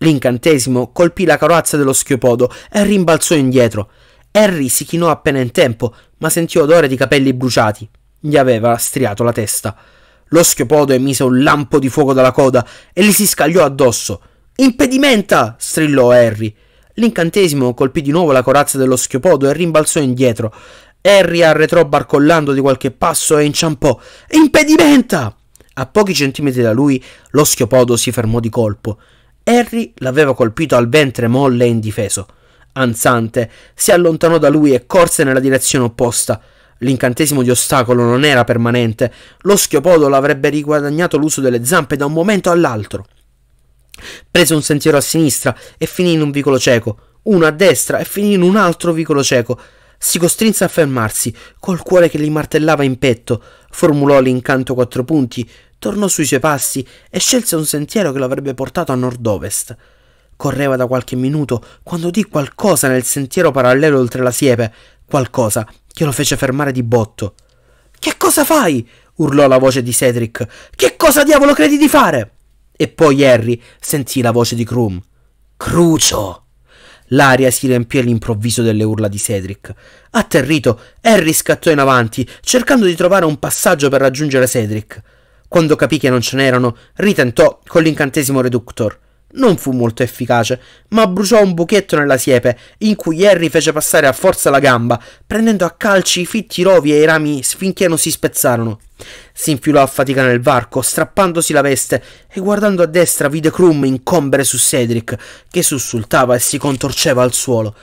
L'incantesimo colpì la corazza dello schiopodo e rimbalzò indietro. Harry si chinò appena in tempo, ma sentì odore di capelli bruciati. Gli aveva striato la testa. Lo schiopodo emise un lampo di fuoco dalla coda e gli si scagliò addosso. Impedimenta! strillò Harry. L'incantesimo colpì di nuovo la corazza dello schiopodo e rimbalzò indietro. Harry arretrò barcollando di qualche passo e inciampò. Impedimenta! A pochi centimetri da lui, lo schiopodo si fermò di colpo. Harry l'aveva colpito al ventre molle e indifeso ansante, si allontanò da lui e corse nella direzione opposta. L'incantesimo di ostacolo non era permanente, lo schiopodo avrebbe riguadagnato l'uso delle zampe da un momento all'altro. Prese un sentiero a sinistra e finì in un vicolo cieco, uno a destra e finì in un altro vicolo cieco. Si costrinse a fermarsi, col cuore che gli martellava in petto, formulò l'incanto quattro punti, tornò sui suoi passi e scelse un sentiero che lo avrebbe portato a nord-ovest. Correva da qualche minuto quando udì qualcosa nel sentiero parallelo oltre la siepe, qualcosa che lo fece fermare di botto. Che cosa fai? urlò la voce di Cedric. Che cosa diavolo credi di fare? E poi Harry sentì la voce di Krum. Crucio! L'aria si riempì all'improvviso delle urla di Cedric. Atterrito, Harry scattò in avanti, cercando di trovare un passaggio per raggiungere Cedric. Quando capì che non ce n'erano, ritentò con l'incantesimo reductor non fu molto efficace, ma bruciò un buchetto nella siepe, in cui Harry fece passare a forza la gamba, prendendo a calci i fitti rovi e i rami finché non si spezzarono. Si infilò a fatica nel varco, strappandosi la veste, e guardando a destra vide Krum incombere su Cedric, che sussultava e si contorceva al suolo.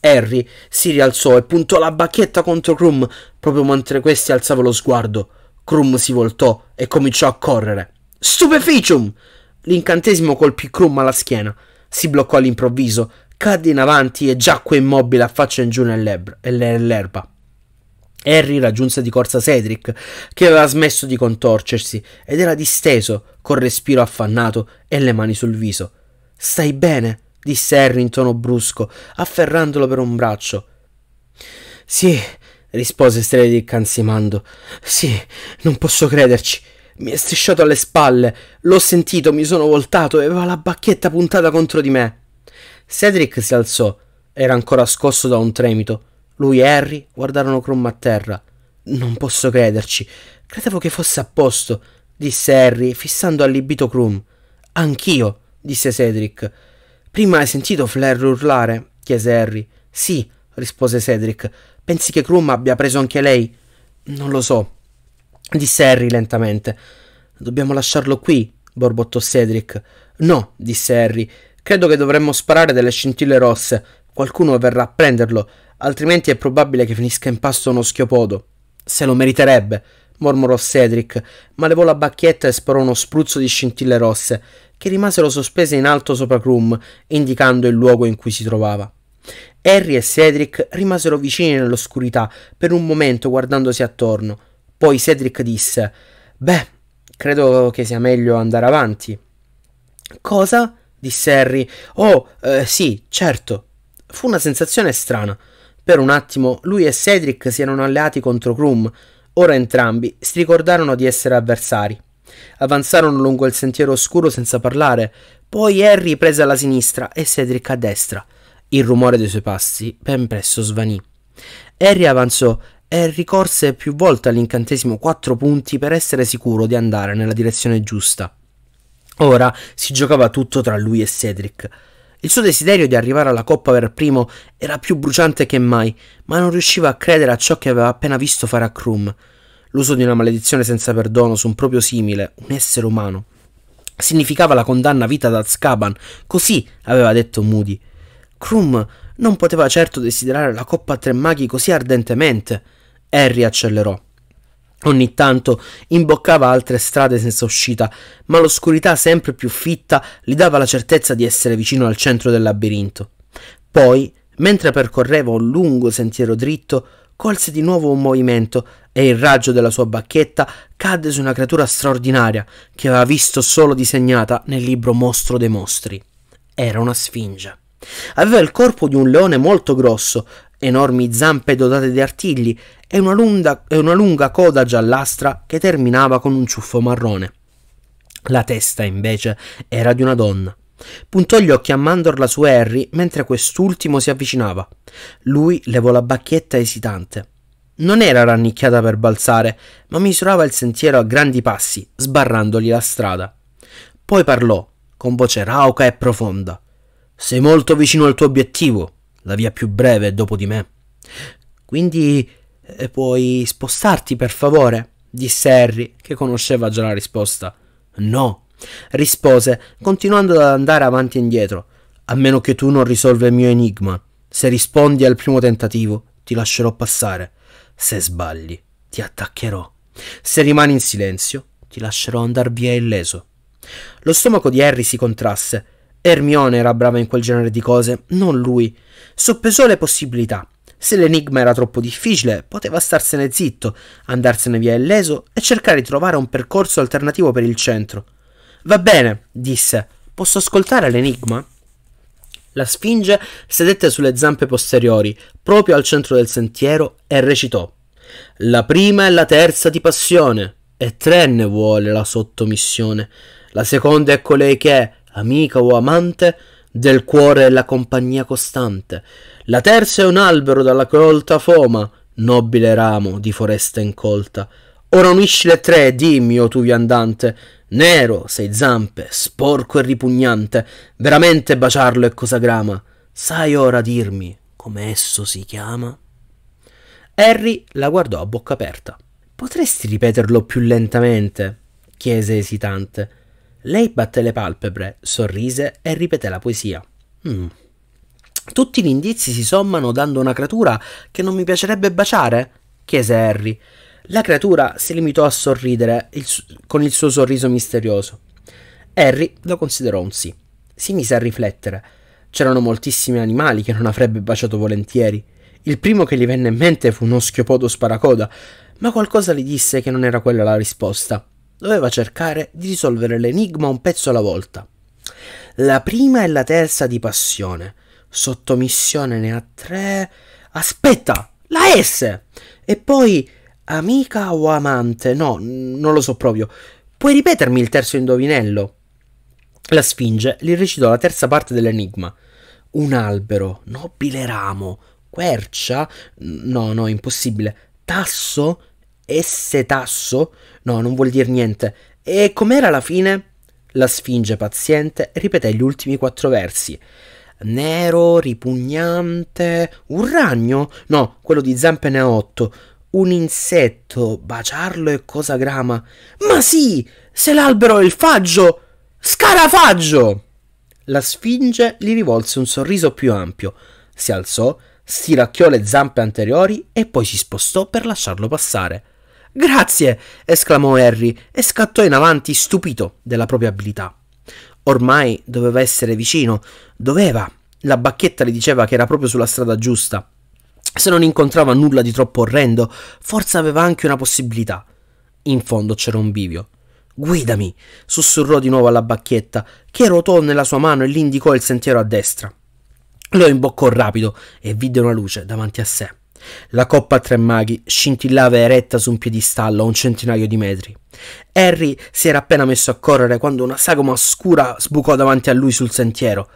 Harry si rialzò e puntò la bacchetta contro Krum, proprio mentre questi alzava lo sguardo. Krum si voltò e cominciò a correre. Stupeficium! L'incantesimo colpì Krum alla schiena. Si bloccò all'improvviso, cadde in avanti e giacque immobile a faccia in giù nell'erba. Harry raggiunse di corsa Cedric, che aveva smesso di contorcersi ed era disteso, col respiro affannato e le mani sul viso. Stai bene? disse Harry in tono brusco, afferrandolo per un braccio. Sì, rispose Cedric ansimando. Sì, non posso crederci. Mi è strisciato alle spalle. L'ho sentito, mi sono voltato e aveva la bacchetta puntata contro di me. Cedric si alzò. Era ancora scosso da un tremito. Lui e Harry guardarono Crum a terra. Non posso crederci. Credevo che fosse a posto, disse Harry, fissando allibito Crum. Anch'io, disse Cedric. Prima hai sentito Flair urlare? chiese Harry. Sì, rispose Cedric. Pensi che Crum abbia preso anche lei? Non lo so disse Harry lentamente. Dobbiamo lasciarlo qui, borbottò Cedric. No, disse Harry. Credo che dovremmo sparare delle scintille rosse. Qualcuno verrà a prenderlo, altrimenti è probabile che finisca in pasto uno schiopodo. Se lo meriterebbe, mormorò Cedric, ma levò la bacchetta e sparò uno spruzzo di scintille rosse, che rimasero sospese in alto sopra Krum, indicando il luogo in cui si trovava. Harry e Cedric rimasero vicini nell'oscurità per un momento guardandosi attorno. Poi Cedric disse: Beh, credo che sia meglio andare avanti. Cosa? disse Harry. Oh, eh, sì, certo. Fu una sensazione strana. Per un attimo lui e Cedric si erano alleati contro Krum, ora entrambi si ricordarono di essere avversari. Avanzarono lungo il sentiero oscuro senza parlare, poi Harry prese alla sinistra e Cedric a destra. Il rumore dei suoi passi ben presto svanì. Harry avanzò e ricorse più volte all'incantesimo 4 punti per essere sicuro di andare nella direzione giusta. Ora si giocava tutto tra lui e Cedric. Il suo desiderio di arrivare alla coppa per primo era più bruciante che mai, ma non riusciva a credere a ciò che aveva appena visto fare a Krum. L'uso di una maledizione senza perdono su un proprio simile, un essere umano. Significava la condanna a vita da Azkaban, così aveva detto Moody. Krum non poteva certo desiderare la coppa a tre maghi così ardentemente e riaccelerò. Ogni tanto imboccava altre strade senza uscita, ma l'oscurità sempre più fitta gli dava la certezza di essere vicino al centro del labirinto. Poi, mentre percorreva un lungo sentiero dritto, colse di nuovo un movimento e il raggio della sua bacchetta cadde su una creatura straordinaria che aveva visto solo disegnata nel libro Mostro dei Mostri. Era una sfinge. Aveva il corpo di un leone molto grosso, enormi zampe dotate di artigli e una lunga, e una lunga coda giallastra che terminava con un ciuffo marrone. La testa, invece, era di una donna. Puntò gli occhi a mandorla su Harry mentre quest'ultimo si avvicinava. Lui levò la bacchetta esitante. Non era rannicchiata per balzare, ma misurava il sentiero a grandi passi, sbarrandogli la strada. Poi parlò, con voce rauca e profonda. Sei molto vicino al tuo obiettivo. La via più breve è dopo di me. Quindi eh, puoi spostarti, per favore? disse Harry, che conosceva già la risposta. No, rispose, continuando ad andare avanti e indietro. A meno che tu non risolvi il mio enigma. Se rispondi al primo tentativo, ti lascerò passare. Se sbagli, ti attaccherò. Se rimani in silenzio, ti lascerò andar via illeso. Lo stomaco di Harry si contrasse Ermione era brava in quel genere di cose, non lui. Soppesò le possibilità. Se l'enigma era troppo difficile, poteva starsene zitto, andarsene via illeso e cercare di trovare un percorso alternativo per il centro. Va bene, disse. Posso ascoltare l'enigma? La Sfinge sedette sulle zampe posteriori, proprio al centro del sentiero, e recitò: La prima e la terza di passione, e tre ne vuole la sottomissione. La seconda è colei che, amica o amante, del cuore è la compagnia costante. La terza è un albero dalla colta foma, nobile ramo di foresta incolta. Ora unisci le tre, dimmi, o tu viandante, nero, sei zampe, sporco e ripugnante, veramente baciarlo è cosa grama. Sai ora dirmi come esso si chiama? Harry la guardò a bocca aperta. Potresti ripeterlo più lentamente? chiese esitante. Lei batté le palpebre, sorrise e ripeté la poesia. Mm. Tutti gli indizi si sommano dando una creatura che non mi piacerebbe baciare? chiese Harry. La creatura si limitò a sorridere il su- con il suo sorriso misterioso. Harry lo considerò un sì. Si mise a riflettere. C'erano moltissimi animali che non avrebbe baciato volentieri. Il primo che gli venne in mente fu uno schiopodo sparacoda, ma qualcosa gli disse che non era quella la risposta doveva cercare di risolvere l'enigma un pezzo alla volta. La prima e la terza di passione. Sottomissione ne ha tre. Aspetta, la S! E poi amica o amante? No, non lo so proprio. Puoi ripetermi il terzo indovinello? La Sfinge gli recitò la terza parte dell'enigma. Un albero, nobile ramo, quercia? No, no, impossibile. Tasso? S tasso? No, non vuol dire niente. E com'era la fine? La sfinge paziente ripeté gli ultimi quattro versi. Nero, ripugnante, un ragno? No, quello di zampe ne ha otto. Un insetto, baciarlo è cosa grama? Ma sì, se l'albero è il faggio! Scarafaggio! La sfinge gli rivolse un sorriso più ampio, si alzò, stiracchiò le zampe anteriori e poi si spostò per lasciarlo passare. Grazie! esclamò Harry e scattò in avanti stupito della propria abilità. Ormai doveva essere vicino, doveva. La bacchetta le diceva che era proprio sulla strada giusta. Se non incontrava nulla di troppo orrendo, forse aveva anche una possibilità. In fondo c'era un bivio. Guidami, sussurrò di nuovo alla bacchetta, che ruotò nella sua mano e gli indicò il sentiero a destra. Lo imboccò rapido e vide una luce davanti a sé. La coppa a tre maghi scintillava eretta su un piedistallo a un centinaio di metri. Harry si era appena messo a correre quando una sagoma scura sbucò davanti a lui sul sentiero.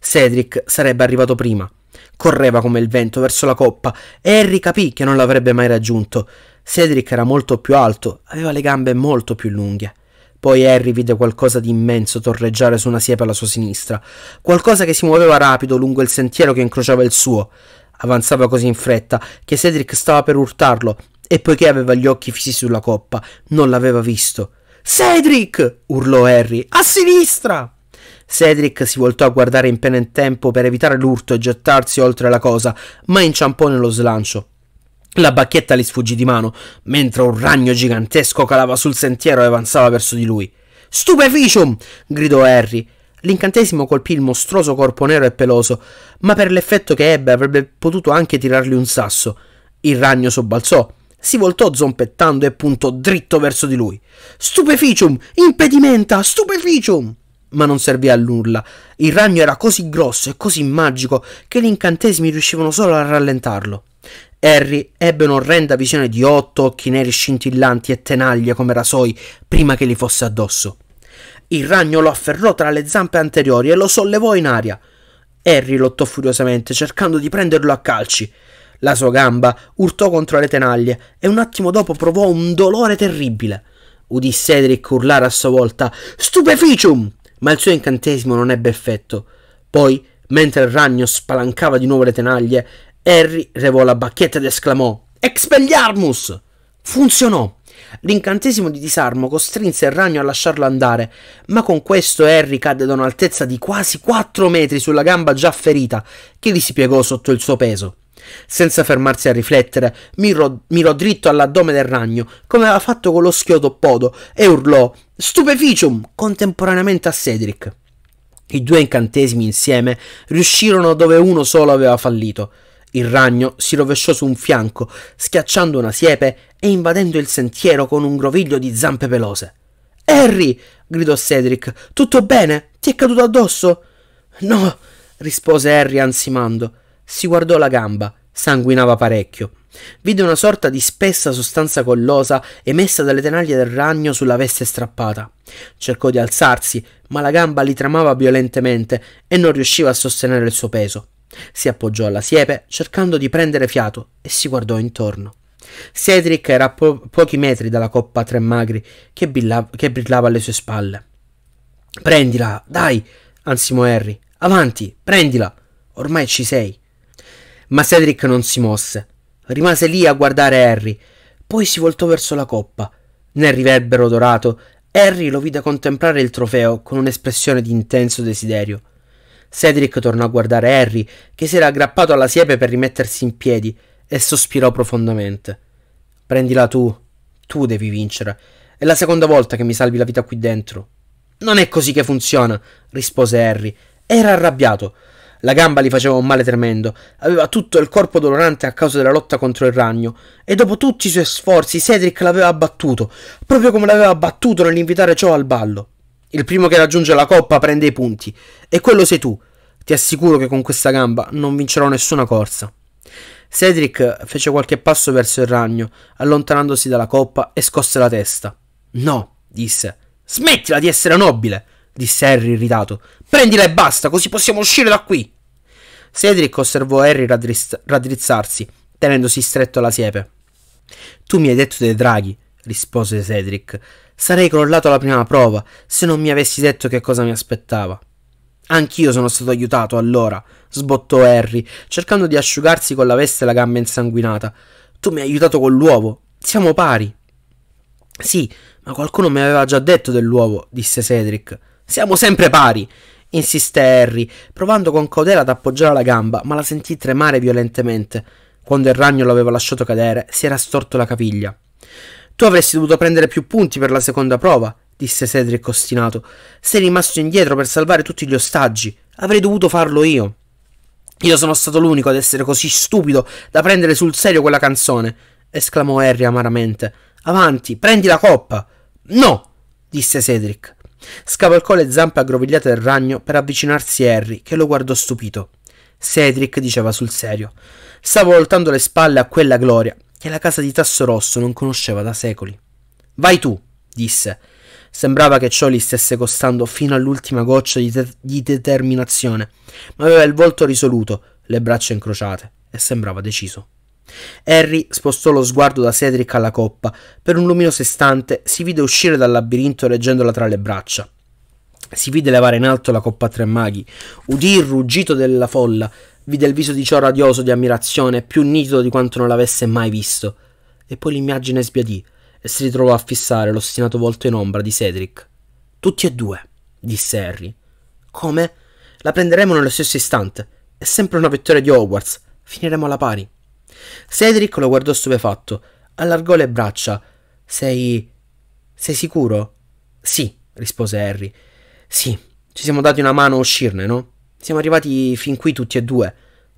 Cedric sarebbe arrivato prima. Correva come il vento verso la coppa e Harry capì che non l'avrebbe mai raggiunto. Cedric era molto più alto, aveva le gambe molto più lunghe. Poi Harry vide qualcosa di immenso torreggiare su una siepe alla sua sinistra, qualcosa che si muoveva rapido lungo il sentiero che incrociava il suo avanzava così in fretta che Cedric stava per urtarlo e poiché aveva gli occhi fissi sulla coppa, non l'aveva visto. Cedric! urlò Harry. A sinistra! Cedric si voltò a guardare in pena in tempo per evitare l'urto e gettarsi oltre la cosa, ma inciampò nello slancio. La bacchetta gli sfuggì di mano, mentre un ragno gigantesco calava sul sentiero e avanzava verso di lui. Stupeficium! gridò Harry L'incantesimo colpì il mostruoso corpo nero e peloso, ma per l'effetto che ebbe avrebbe potuto anche tirargli un sasso. Il ragno sobbalzò, si voltò zompettando e puntò dritto verso di lui. Stupeficium! Impedimenta! Stupeficium! Ma non servì a nulla. Il ragno era così grosso e così magico che gli incantesimi riuscivano solo a rallentarlo. Harry ebbe un'orrenda visione di otto occhi neri scintillanti e tenaglie come rasoi prima che gli fosse addosso. Il ragno lo afferrò tra le zampe anteriori e lo sollevò in aria. Harry lottò furiosamente, cercando di prenderlo a calci. La sua gamba urtò contro le tenaglie e un attimo dopo provò un dolore terribile. Udì Cedric urlare a sua volta Stupeficium! Ma il suo incantesimo non ebbe effetto. Poi, mentre il ragno spalancava di nuovo le tenaglie, Harry levò la bacchetta ed esclamò Expelliarmus! Funzionò! L'incantesimo di disarmo costrinse il ragno a lasciarlo andare, ma con questo Harry cadde da un'altezza di quasi 4 metri sulla gamba già ferita, che gli si piegò sotto il suo peso. Senza fermarsi a riflettere, mirò, mirò dritto all'addome del ragno, come aveva fatto con lo schiodo podo, e urlò Stupeficium! contemporaneamente a Cedric. I due incantesimi insieme riuscirono dove uno solo aveva fallito. Il ragno si rovesciò su un fianco, schiacciando una siepe e invadendo il sentiero con un groviglio di zampe pelose. Harry! gridò Cedric. Tutto bene? Ti è caduto addosso? No, rispose Harry ansimando. Si guardò la gamba. Sanguinava parecchio. Vide una sorta di spessa sostanza collosa emessa dalle tenaglie del ragno sulla veste strappata. Cercò di alzarsi, ma la gamba gli tremava violentemente e non riusciva a sostenere il suo peso. Si appoggiò alla siepe cercando di prendere fiato e si guardò intorno. Cedric era a po- pochi metri dalla coppa a tre magri che, billa- che brillava alle sue spalle. Prendila, dai, ansimò Harry. Avanti, prendila. Ormai ci sei. Ma Cedric non si mosse. Rimase lì a guardare Harry. Poi si voltò verso la coppa. Nel riverbero dorato, Harry lo vide contemplare il trofeo con un'espressione di intenso desiderio. Cedric tornò a guardare Harry, che si era aggrappato alla siepe per rimettersi in piedi, e sospirò profondamente. Prendila tu. Tu devi vincere. È la seconda volta che mi salvi la vita qui dentro. Non è così che funziona, rispose Harry. Era arrabbiato. La gamba gli faceva un male tremendo, aveva tutto il corpo dolorante a causa della lotta contro il ragno, e dopo tutti i suoi sforzi Cedric l'aveva abbattuto, proprio come l'aveva abbattuto nell'invitare ciò al ballo. Il primo che raggiunge la coppa prende i punti. E quello sei tu. Ti assicuro che con questa gamba non vincerò nessuna corsa. Cedric fece qualche passo verso il ragno, allontanandosi dalla coppa e scosse la testa. No, disse. Smettila di essere nobile, disse Harry irritato. Prendila e basta, così possiamo uscire da qui. Cedric osservò Harry raddrizz- raddrizzarsi, tenendosi stretto alla siepe. Tu mi hai detto dei draghi, rispose Cedric sarei crollato alla prima prova se non mi avessi detto che cosa mi aspettava. Anch'io sono stato aiutato allora, sbottò Harry, cercando di asciugarsi con la veste la gamba insanguinata. Tu mi hai aiutato con l'uovo. Siamo pari. Sì, ma qualcuno mi aveva già detto dell'uovo, disse Cedric. Siamo sempre pari, insisté Harry, provando con cautela ad appoggiare la gamba, ma la sentì tremare violentemente. Quando il ragno l'aveva lasciato cadere, si era storto la caviglia. Tu avresti dovuto prendere più punti per la seconda prova, disse Cedric ostinato. Sei rimasto indietro per salvare tutti gli ostaggi. Avrei dovuto farlo io. Io sono stato l'unico ad essere così stupido da prendere sul serio quella canzone, esclamò Harry amaramente. Avanti, prendi la coppa. No, disse Cedric. Scavalcò le zampe aggrovigliate del ragno per avvicinarsi a Harry, che lo guardò stupito. Cedric diceva sul serio. Stavo voltando le spalle a quella gloria che la casa di Tasso Rosso non conosceva da secoli. Vai tu, disse. Sembrava che ciò gli stesse costando fino all'ultima goccia di, di determinazione, ma aveva il volto risoluto, le braccia incrociate, e sembrava deciso. Harry spostò lo sguardo da Cedric alla coppa. Per un luminoso istante si vide uscire dal labirinto reggendola tra le braccia. Si vide levare in alto la coppa a tre maghi, udì il ruggito della folla, Vide il viso di ciò radioso di ammirazione, più nitido di quanto non l'avesse mai visto. E poi l'immagine sbiadì e si ritrovò a fissare l'ostinato volto in ombra di Cedric. Tutti e due, disse Harry. Come? La prenderemo nello stesso istante. È sempre una vittoria di Hogwarts. Finiremo alla pari. Cedric lo guardò stupefatto, allargò le braccia. Sei. sei sicuro? Sì, rispose Harry. Sì, ci siamo dati una mano a uscirne, no? Siamo arrivati fin qui tutti e due.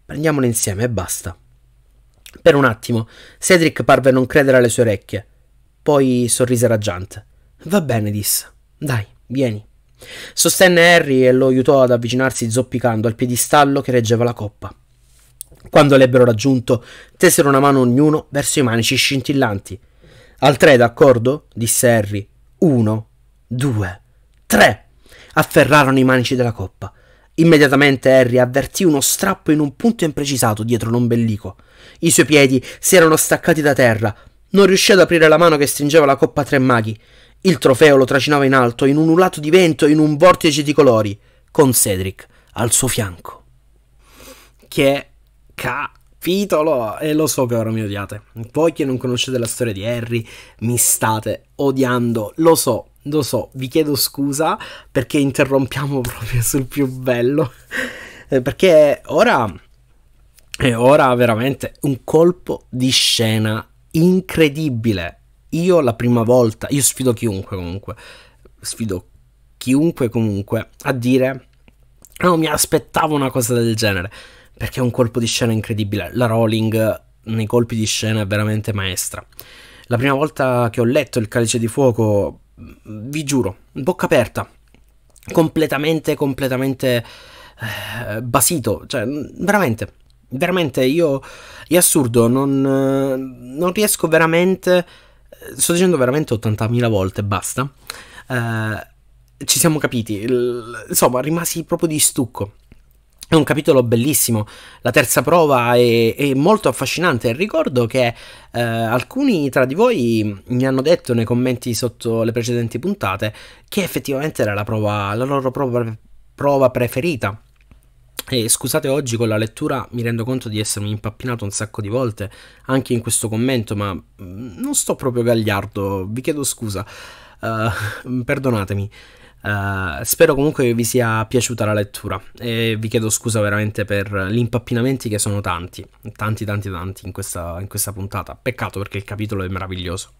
Prendiamolo insieme e basta. Per un attimo, Cedric parve non credere alle sue orecchie. Poi sorrise raggiante. Va bene, disse. Dai, vieni. Sostenne Harry e lo aiutò ad avvicinarsi zoppicando al piedistallo che reggeva la coppa. Quando l'ebbero raggiunto, tesero una mano ognuno verso i manici scintillanti. Al tre, d'accordo? disse Harry. Uno, due, tre. Afferrarono i manici della coppa. Immediatamente Harry avvertì uno strappo in un punto imprecisato dietro l'ombelico. I suoi piedi si erano staccati da terra. Non riuscì ad aprire la mano che stringeva la coppa a tre maghi. Il trofeo lo tracinava in alto, in un ulato di vento, in un vortice di colori, con Cedric al suo fianco. Che capitolo! E lo so che ora mi odiate. Voi che non conoscete la storia di Harry, mi state odiando, lo so, lo so, vi chiedo scusa perché interrompiamo [LAUGHS] proprio sul più bello. Eh, perché ora è ora veramente un colpo di scena incredibile. Io la prima volta, io sfido chiunque comunque, sfido chiunque comunque a dire non mi aspettavo una cosa del genere, perché è un colpo di scena incredibile. La Rowling nei colpi di scena è veramente maestra. La prima volta che ho letto Il calice di fuoco vi giuro, bocca aperta, completamente, completamente eh, basito, cioè veramente, veramente io è assurdo, non, non riesco veramente, sto dicendo veramente 80.000 volte, basta, eh, ci siamo capiti, il, insomma rimasi proprio di stucco. È un capitolo bellissimo, la terza prova è, è molto affascinante. Ricordo che eh, alcuni tra di voi mi hanno detto nei commenti sotto le precedenti puntate che effettivamente era la, prova, la loro prova, prova preferita. E scusate oggi con la lettura mi rendo conto di essermi impappinato un sacco di volte anche in questo commento, ma mm, non sto proprio gagliardo, vi chiedo scusa, uh, [LAUGHS] perdonatemi. Uh, spero comunque che vi sia piaciuta la lettura e vi chiedo scusa veramente per gli impappinamenti che sono tanti, tanti tanti tanti in questa, in questa puntata. Peccato perché il capitolo è meraviglioso.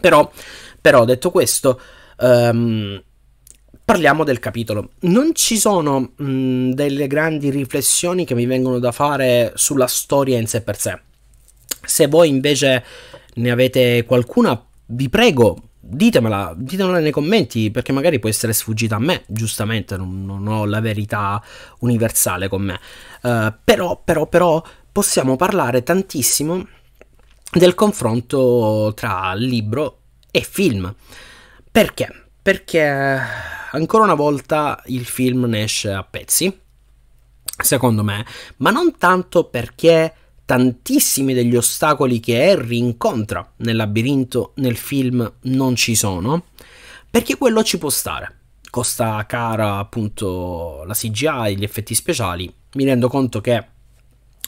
Però, però detto questo, um, parliamo del capitolo. Non ci sono mh, delle grandi riflessioni che mi vengono da fare sulla storia in sé per sé. Se voi invece ne avete qualcuna, vi prego, ditemela, ditemela nei commenti perché magari può essere sfuggita a me, giustamente non, non ho la verità universale con me, uh, però, però, però possiamo parlare tantissimo del confronto tra libro e film. Perché? Perché ancora una volta il film ne esce a pezzi, secondo me, ma non tanto perché tantissimi degli ostacoli che Harry incontra nel labirinto nel film non ci sono, perché quello ci può stare. Costa cara appunto la CGI, gli effetti speciali, mi rendo conto che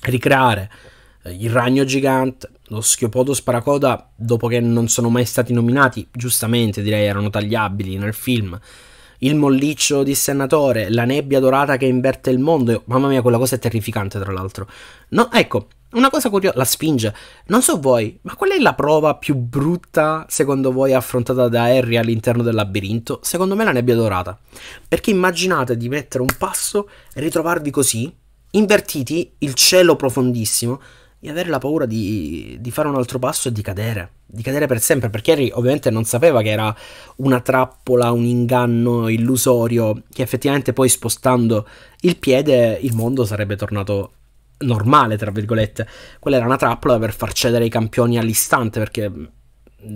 ricreare eh, il ragno gigante, lo schiopodo sparacoda, dopo che non sono mai stati nominati, giustamente direi erano tagliabili nel film, il molliccio di Senatore, la nebbia dorata che inverte il mondo, mamma mia quella cosa è terrificante tra l'altro. No, ecco, una cosa curiosa, la spinge. Non so voi, ma qual è la prova più brutta secondo voi affrontata da Harry all'interno del labirinto? Secondo me la nebbia dorata. Perché immaginate di mettere un passo e ritrovarvi così, invertiti, il cielo profondissimo, e avere la paura di, di, fare un altro passo e di cadere, di cadere per sempre, perché Harry ovviamente non sapeva che era una trappola, un inganno illusorio, che effettivamente poi spostando il piede il mondo sarebbe tornato normale, tra virgolette. Quella era una trappola per far cedere i campioni all'istante, perché mm,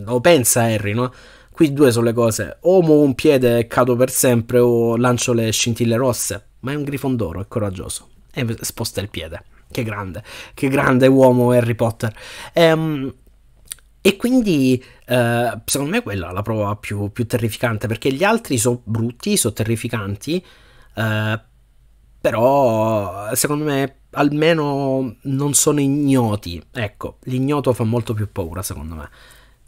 lo pensa Harry, no? Qui due sono le cose, o muovo un piede e cado per sempre, o lancio le scintille rosse. Ma è un grifondoro, è coraggioso. E sposta il piede. Che grande, che grande uomo Harry Potter. Ehm... E quindi eh, secondo me quella è la prova più, più terrificante perché gli altri sono brutti, sono terrificanti, eh, però secondo me almeno non sono ignoti. Ecco, l'ignoto fa molto più paura, secondo me.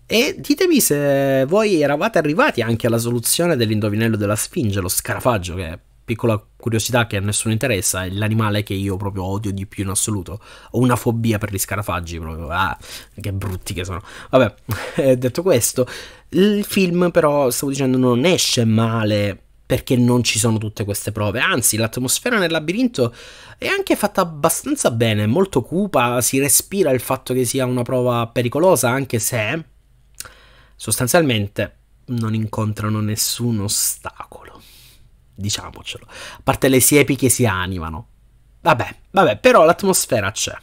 E ditemi se voi eravate arrivati anche alla soluzione dell'indovinello della Sfinge, lo scarafaggio, che è piccola curiosità che a nessuno interessa, è l'animale che io proprio odio di più in assoluto. Ho una fobia per gli scarafaggi, proprio. Ah, che brutti che sono. Vabbè, [LAUGHS] eh, detto questo, il film però, stavo dicendo, non esce male perché non ci sono tutte queste prove. Anzi, l'atmosfera nel labirinto è anche fatta abbastanza bene, molto cupa, si respira il fatto che sia una prova pericolosa, anche se sostanzialmente non incontrano nessun ostacolo. Diciamocelo. A parte le siepi che si animano. Vabbè, vabbè, però l'atmosfera c'è.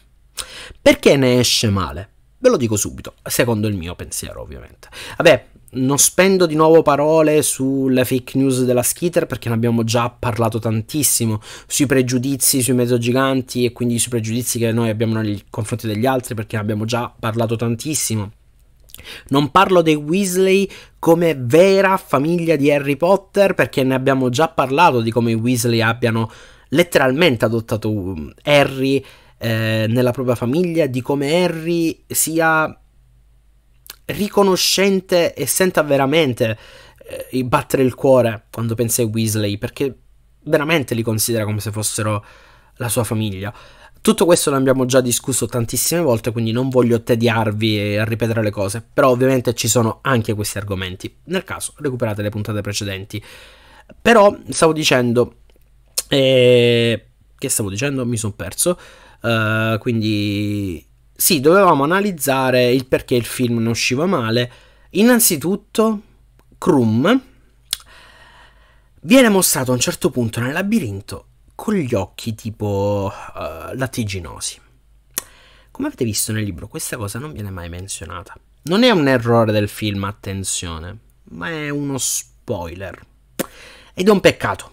Perché ne esce male? Ve lo dico subito, secondo il mio pensiero, ovviamente. Vabbè, non spendo di nuovo parole sulle fake news della Skitter perché ne abbiamo già parlato tantissimo, sui pregiudizi sui mezzogiganti e quindi sui pregiudizi che noi abbiamo nei confronti degli altri perché ne abbiamo già parlato tantissimo. Non parlo dei Weasley come vera famiglia di Harry Potter perché ne abbiamo già parlato di come i Weasley abbiano letteralmente adottato um, Harry eh, nella propria famiglia, di come Harry sia riconoscente e senta veramente eh, battere il cuore quando pensa ai Weasley, perché veramente li considera come se fossero la sua famiglia. Tutto questo l'abbiamo già discusso tantissime volte, quindi non voglio tediarvi a ripetere le cose, però ovviamente ci sono anche questi argomenti. Nel caso, recuperate le puntate precedenti. Però stavo dicendo... Eh, che stavo dicendo? Mi sono perso. Uh, quindi sì, dovevamo analizzare il perché il film non usciva male. Innanzitutto, Krum viene mostrato a un certo punto nel labirinto con gli occhi tipo uh, lattiginosi. Come avete visto nel libro, questa cosa non viene mai menzionata. Non è un errore del film, attenzione, ma è uno spoiler. Ed è un peccato.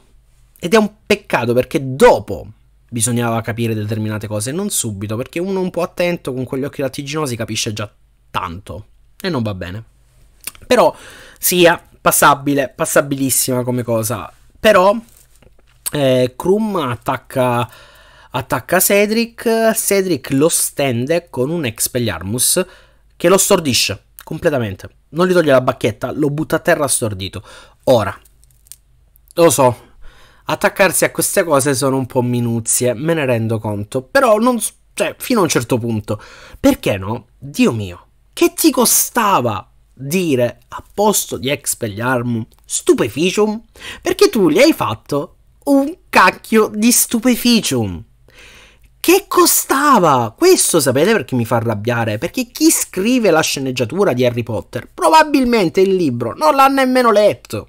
Ed è un peccato perché dopo bisognava capire determinate cose, non subito, perché uno un po' attento con quegli occhi lattiginosi capisce già tanto e non va bene. Però sia passabile, passabilissima come cosa. Però eh, Krum attacca attacca Cedric, Cedric lo stende con un Expelliarmus che lo stordisce completamente. Non gli toglie la bacchetta, lo butta a terra stordito. Ora, lo so, attaccarsi a queste cose sono un po' minuzie, me ne rendo conto, però non, cioè, fino a un certo punto, perché no? Dio mio, che ti costava dire a posto di expelliarmum stupeficium? Perché tu gli hai fatto un cacchio di stupeficium. Che costava? Questo sapete perché mi fa arrabbiare? Perché chi scrive la sceneggiatura di Harry Potter probabilmente il libro non l'ha nemmeno letto.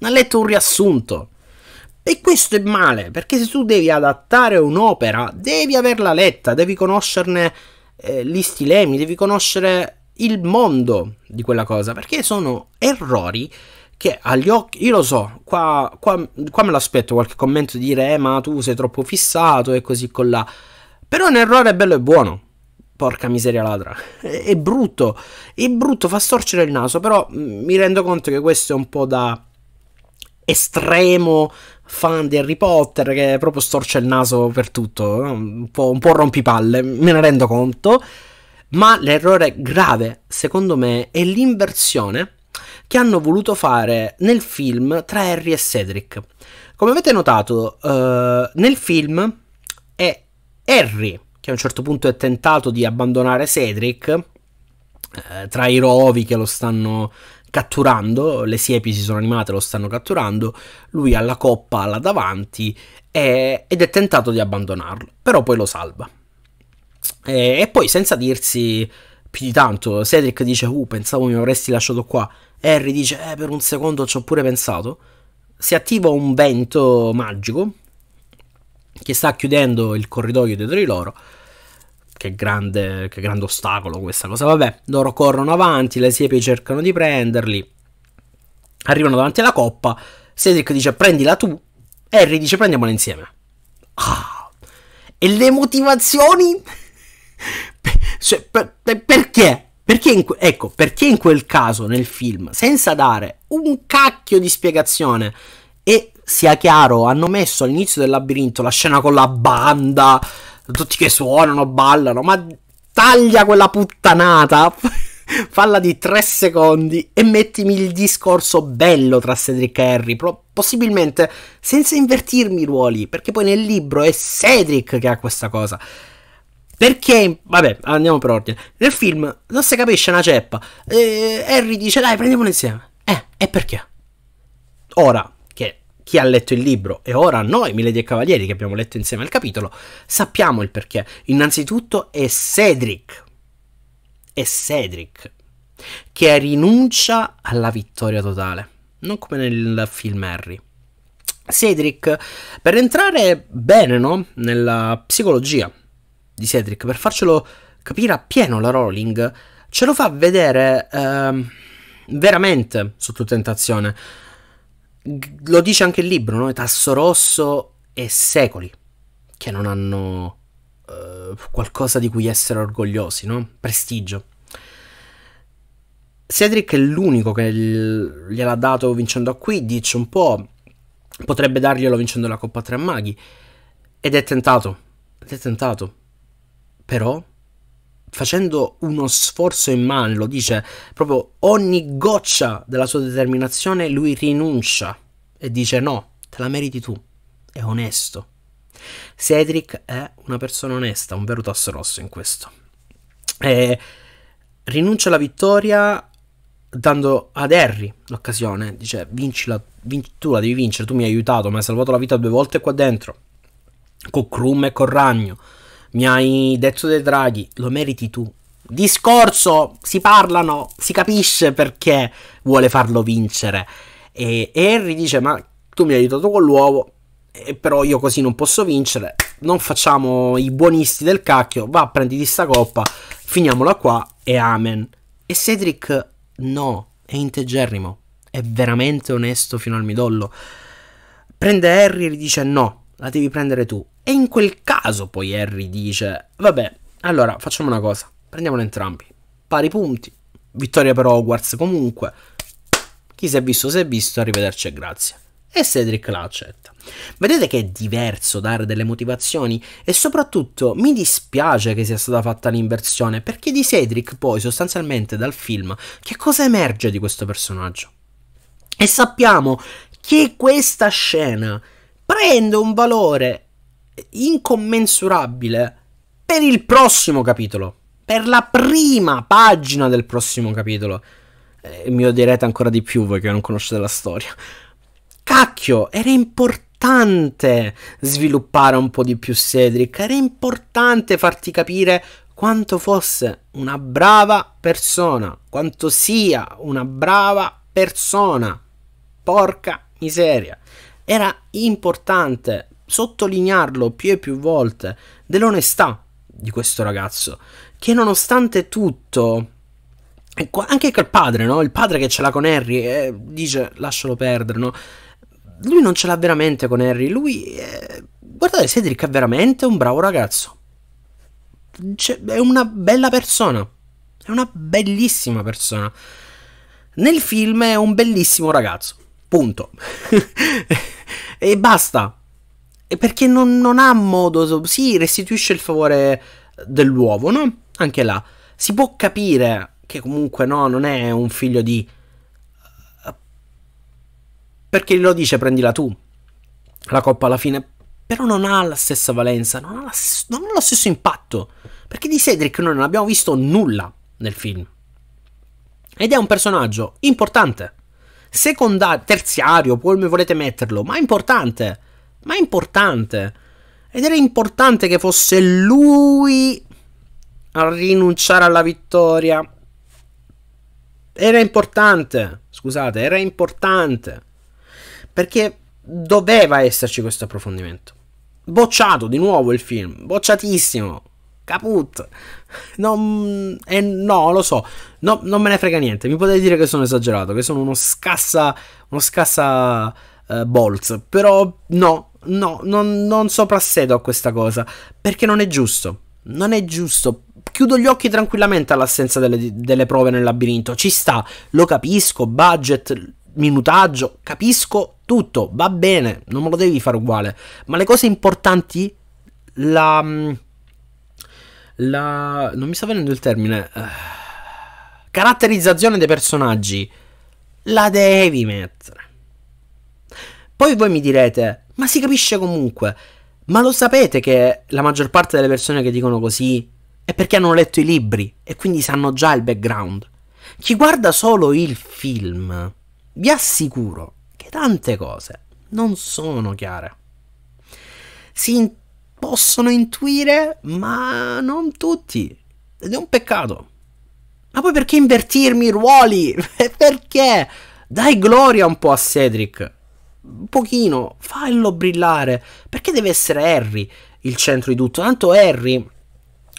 Non ha letto un riassunto. E questo è male, perché se tu devi adattare un'opera, devi averla letta, devi conoscerne eh, gli stilemi, devi conoscere il mondo di quella cosa, perché sono errori che agli occhi, io lo so, qua, qua, qua me l'aspetto qualche commento di dire, eh, ma tu sei troppo fissato e così con la... Però un errore è bello e buono. Porca miseria ladra. È, [LAUGHS] è brutto, è brutto, fa storcere il naso, però mm, mi rendo conto che questo è un po' da estremo fan di Harry Potter che proprio storce il naso per tutto, un po', un po rompipalle, me ne rendo conto, ma l'errore grave secondo me è l'inversione che hanno voluto fare nel film tra Harry e Cedric. Come avete notato, eh, nel film è Harry che a un certo punto è tentato di abbandonare Cedric eh, tra i rovi che lo stanno catturando, le siepi si sono animate, lo stanno catturando, lui ha la coppa là davanti e, ed è tentato di abbandonarlo, però poi lo salva. E, e poi senza dirsi più di tanto, Cedric dice, uh, pensavo mi avresti lasciato qua, Harry dice, eh, per un secondo ci ho pure pensato, si attiva un vento magico che sta chiudendo il corridoio dietro di loro che grande, che grande ostacolo questa cosa. Vabbè, loro corrono avanti, le siepi cercano di prenderli. Arrivano davanti alla coppa. Cedric dice prendila tu. Harry dice prendiamola insieme. Ah, e le motivazioni? [LAUGHS] cioè, per, per, perché? Perché in, ecco, perché in quel caso nel film, senza dare un cacchio di spiegazione e sia chiaro, hanno messo all'inizio del labirinto la scena con la banda tutti che suonano, ballano, ma taglia quella puttanata. [LAUGHS] Falla di tre secondi e mettimi il discorso bello tra Cedric e Harry, pro- possibilmente senza invertirmi i ruoli, perché poi nel libro è Cedric che ha questa cosa. Perché, vabbè, andiamo per ordine. Nel film non si capisce una ceppa. Eh, Harry dice, dai, prendiamolo insieme. Eh, e perché? Ora, chi ha letto il libro e ora noi, Milady e Cavalieri, che abbiamo letto insieme il capitolo, sappiamo il perché. Innanzitutto è Cedric, è Cedric, che rinuncia alla vittoria totale, non come nel film Harry. Cedric, per entrare bene no? nella psicologia di Cedric, per farcelo capire appieno la Rowling, ce lo fa vedere eh, veramente sotto tentazione lo dice anche il libro, no? Tasso Rosso e secoli che non hanno uh, qualcosa di cui essere orgogliosi, no? Prestigio. Cedric è l'unico che gliel'ha dato vincendo a Quidditch, un po' potrebbe darglielo vincendo la Coppa Tre Maghi, ed è tentato, ed è tentato. Però facendo uno sforzo in mano, lo dice, proprio ogni goccia della sua determinazione lui rinuncia e dice no, te la meriti tu, è onesto. Cedric è una persona onesta, un vero tasso rosso in questo. E rinuncia alla vittoria dando ad Harry l'occasione, dice vincila, vinc- tu la devi vincere, tu mi hai aiutato, mi hai salvato la vita due volte qua dentro, con Krum e con Ragno mi hai detto dei draghi, lo meriti tu. Discorso, si parlano, si capisce perché vuole farlo vincere. E Harry dice, ma tu mi hai aiutato con l'uovo, eh, però io così non posso vincere. Non facciamo i buonisti del cacchio, va, prenditi sta coppa, finiamola qua e amen. E Cedric no, è integerrimo, è veramente onesto fino al midollo. Prende Harry e gli dice no, la devi prendere tu. E in quel caso poi Harry dice, vabbè, allora facciamo una cosa, prendiamolo entrambi, pari punti, vittoria per Hogwarts comunque, chi si è visto si è visto, arrivederci e grazie. E Cedric la accetta. Vedete che è diverso dare delle motivazioni e soprattutto mi dispiace che sia stata fatta l'inversione perché di Cedric poi sostanzialmente dal film che cosa emerge di questo personaggio? E sappiamo che questa scena prende un valore incommensurabile per il prossimo capitolo, per la prima pagina del prossimo capitolo. E eh, mi odierete ancora di più voi che non conoscete la storia. Cacchio, era importante sviluppare un po' di più Cedric, era importante farti capire quanto fosse una brava persona, quanto sia una brava persona. Porca miseria era importante sottolinearlo più e più volte dell'onestà di questo ragazzo che nonostante tutto anche il padre, no? Il padre che ce l'ha con Harry eh, dice lascialo perdere, no? Lui non ce l'ha veramente con Harry, lui è... Eh, guardate, Cedric è veramente un bravo ragazzo. C'è... Cioè, è una bella persona. È una bellissima persona. Nel film è un bellissimo ragazzo. Punto. [LAUGHS] e basta. E perché non, non, ha modo. Sì, restituisce il favore dell'uovo, no? Anche là. Si può capire che comunque no, non è un figlio di. Perché lo dice prendila tu. La coppa alla fine. Però non ha la stessa valenza, non ha, la, non ha lo stesso impatto. Perché di Cedric noi non abbiamo visto nulla nel film. Ed è un personaggio importante secondario, terziario, come volete metterlo, ma importante, ma importante. Ed era importante che fosse lui a rinunciare alla vittoria. Era importante, scusate, era importante. Perché doveva esserci questo approfondimento. Bocciato di nuovo il film, bocciatissimo caput. Non, eh, no, lo so, no, non me ne frega niente. Mi potete dire che sono esagerato, che sono uno scassa, uno scassa eh, bolz, però no, no, non, non soprassedo a questa cosa, perché non è giusto, non è giusto. Chiudo gli occhi tranquillamente all'assenza delle, delle prove nel labirinto, ci sta, lo capisco, budget, minutaggio, capisco tutto, va bene, non me lo devi fare uguale, ma le cose importanti la mm, la... non mi sta venendo il termine. Eh, caratterizzazione dei personaggi. La devi mettere. Poi voi mi direte, ma si capisce comunque. Ma lo sapete che la maggior parte delle persone che dicono così è perché hanno letto i libri e quindi sanno già il background. Chi guarda solo il film, vi assicuro che tante cose non sono chiare. Si possono intuire, ma non tutti. Ed è un peccato. Ma poi perché invertirmi i ruoli? [LAUGHS] perché? Dai gloria un po' a Cedric. Un pochino, fallo brillare. Perché deve essere Harry il centro di tutto? Tanto Harry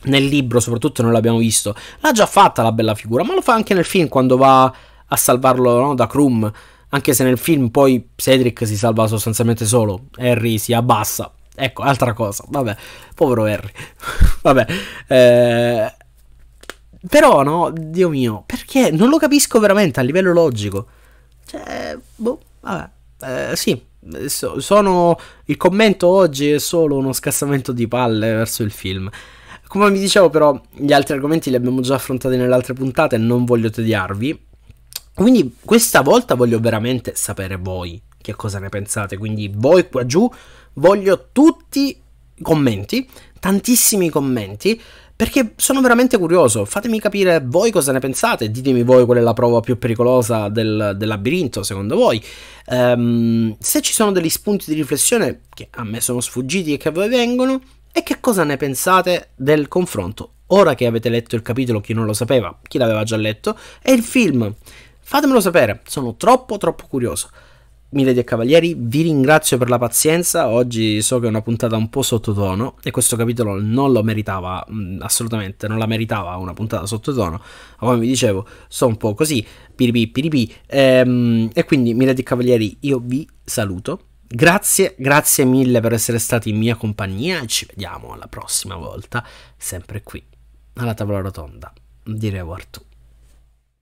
nel libro soprattutto non l'abbiamo visto. L'ha già fatta la bella figura, ma lo fa anche nel film quando va a salvarlo no, da Krum. Anche se nel film poi Cedric si salva sostanzialmente solo, Harry si abbassa. Ecco, altra cosa. Vabbè, povero Harry. [LAUGHS] Vabbè. Eh... Però no, Dio mio, perché non lo capisco veramente a livello logico. Cioè, boh, vabbè. Eh, sì, so, sono... Il commento oggi è solo uno scassamento di palle verso il film. Come vi dicevo però, gli altri argomenti li abbiamo già affrontati nelle altre puntate, non voglio tediarvi. Quindi questa volta voglio veramente sapere voi che cosa ne pensate. Quindi voi qua giù Voglio tutti i commenti, tantissimi commenti, perché sono veramente curioso. Fatemi capire voi cosa ne pensate, ditemi voi qual è la prova più pericolosa del, del labirinto, secondo voi. Um, se ci sono degli spunti di riflessione che a me sono sfuggiti e che a voi vengono, e che cosa ne pensate del confronto? Ora che avete letto il capitolo, chi non lo sapeva, chi l'aveva già letto, e il film. Fatemelo sapere, sono troppo troppo curioso. Mille di Cavalieri, vi ringrazio per la pazienza, oggi so che è una puntata un po' sottotono e questo capitolo non lo meritava mm, assolutamente, non la meritava una puntata sottotono, ma come vi dicevo sto un po' così, piripi piripi, ehm, e quindi Mille di Cavalieri io vi saluto, grazie, grazie mille per essere stati in mia compagnia e ci vediamo alla prossima volta, sempre qui, alla tavola rotonda di Reward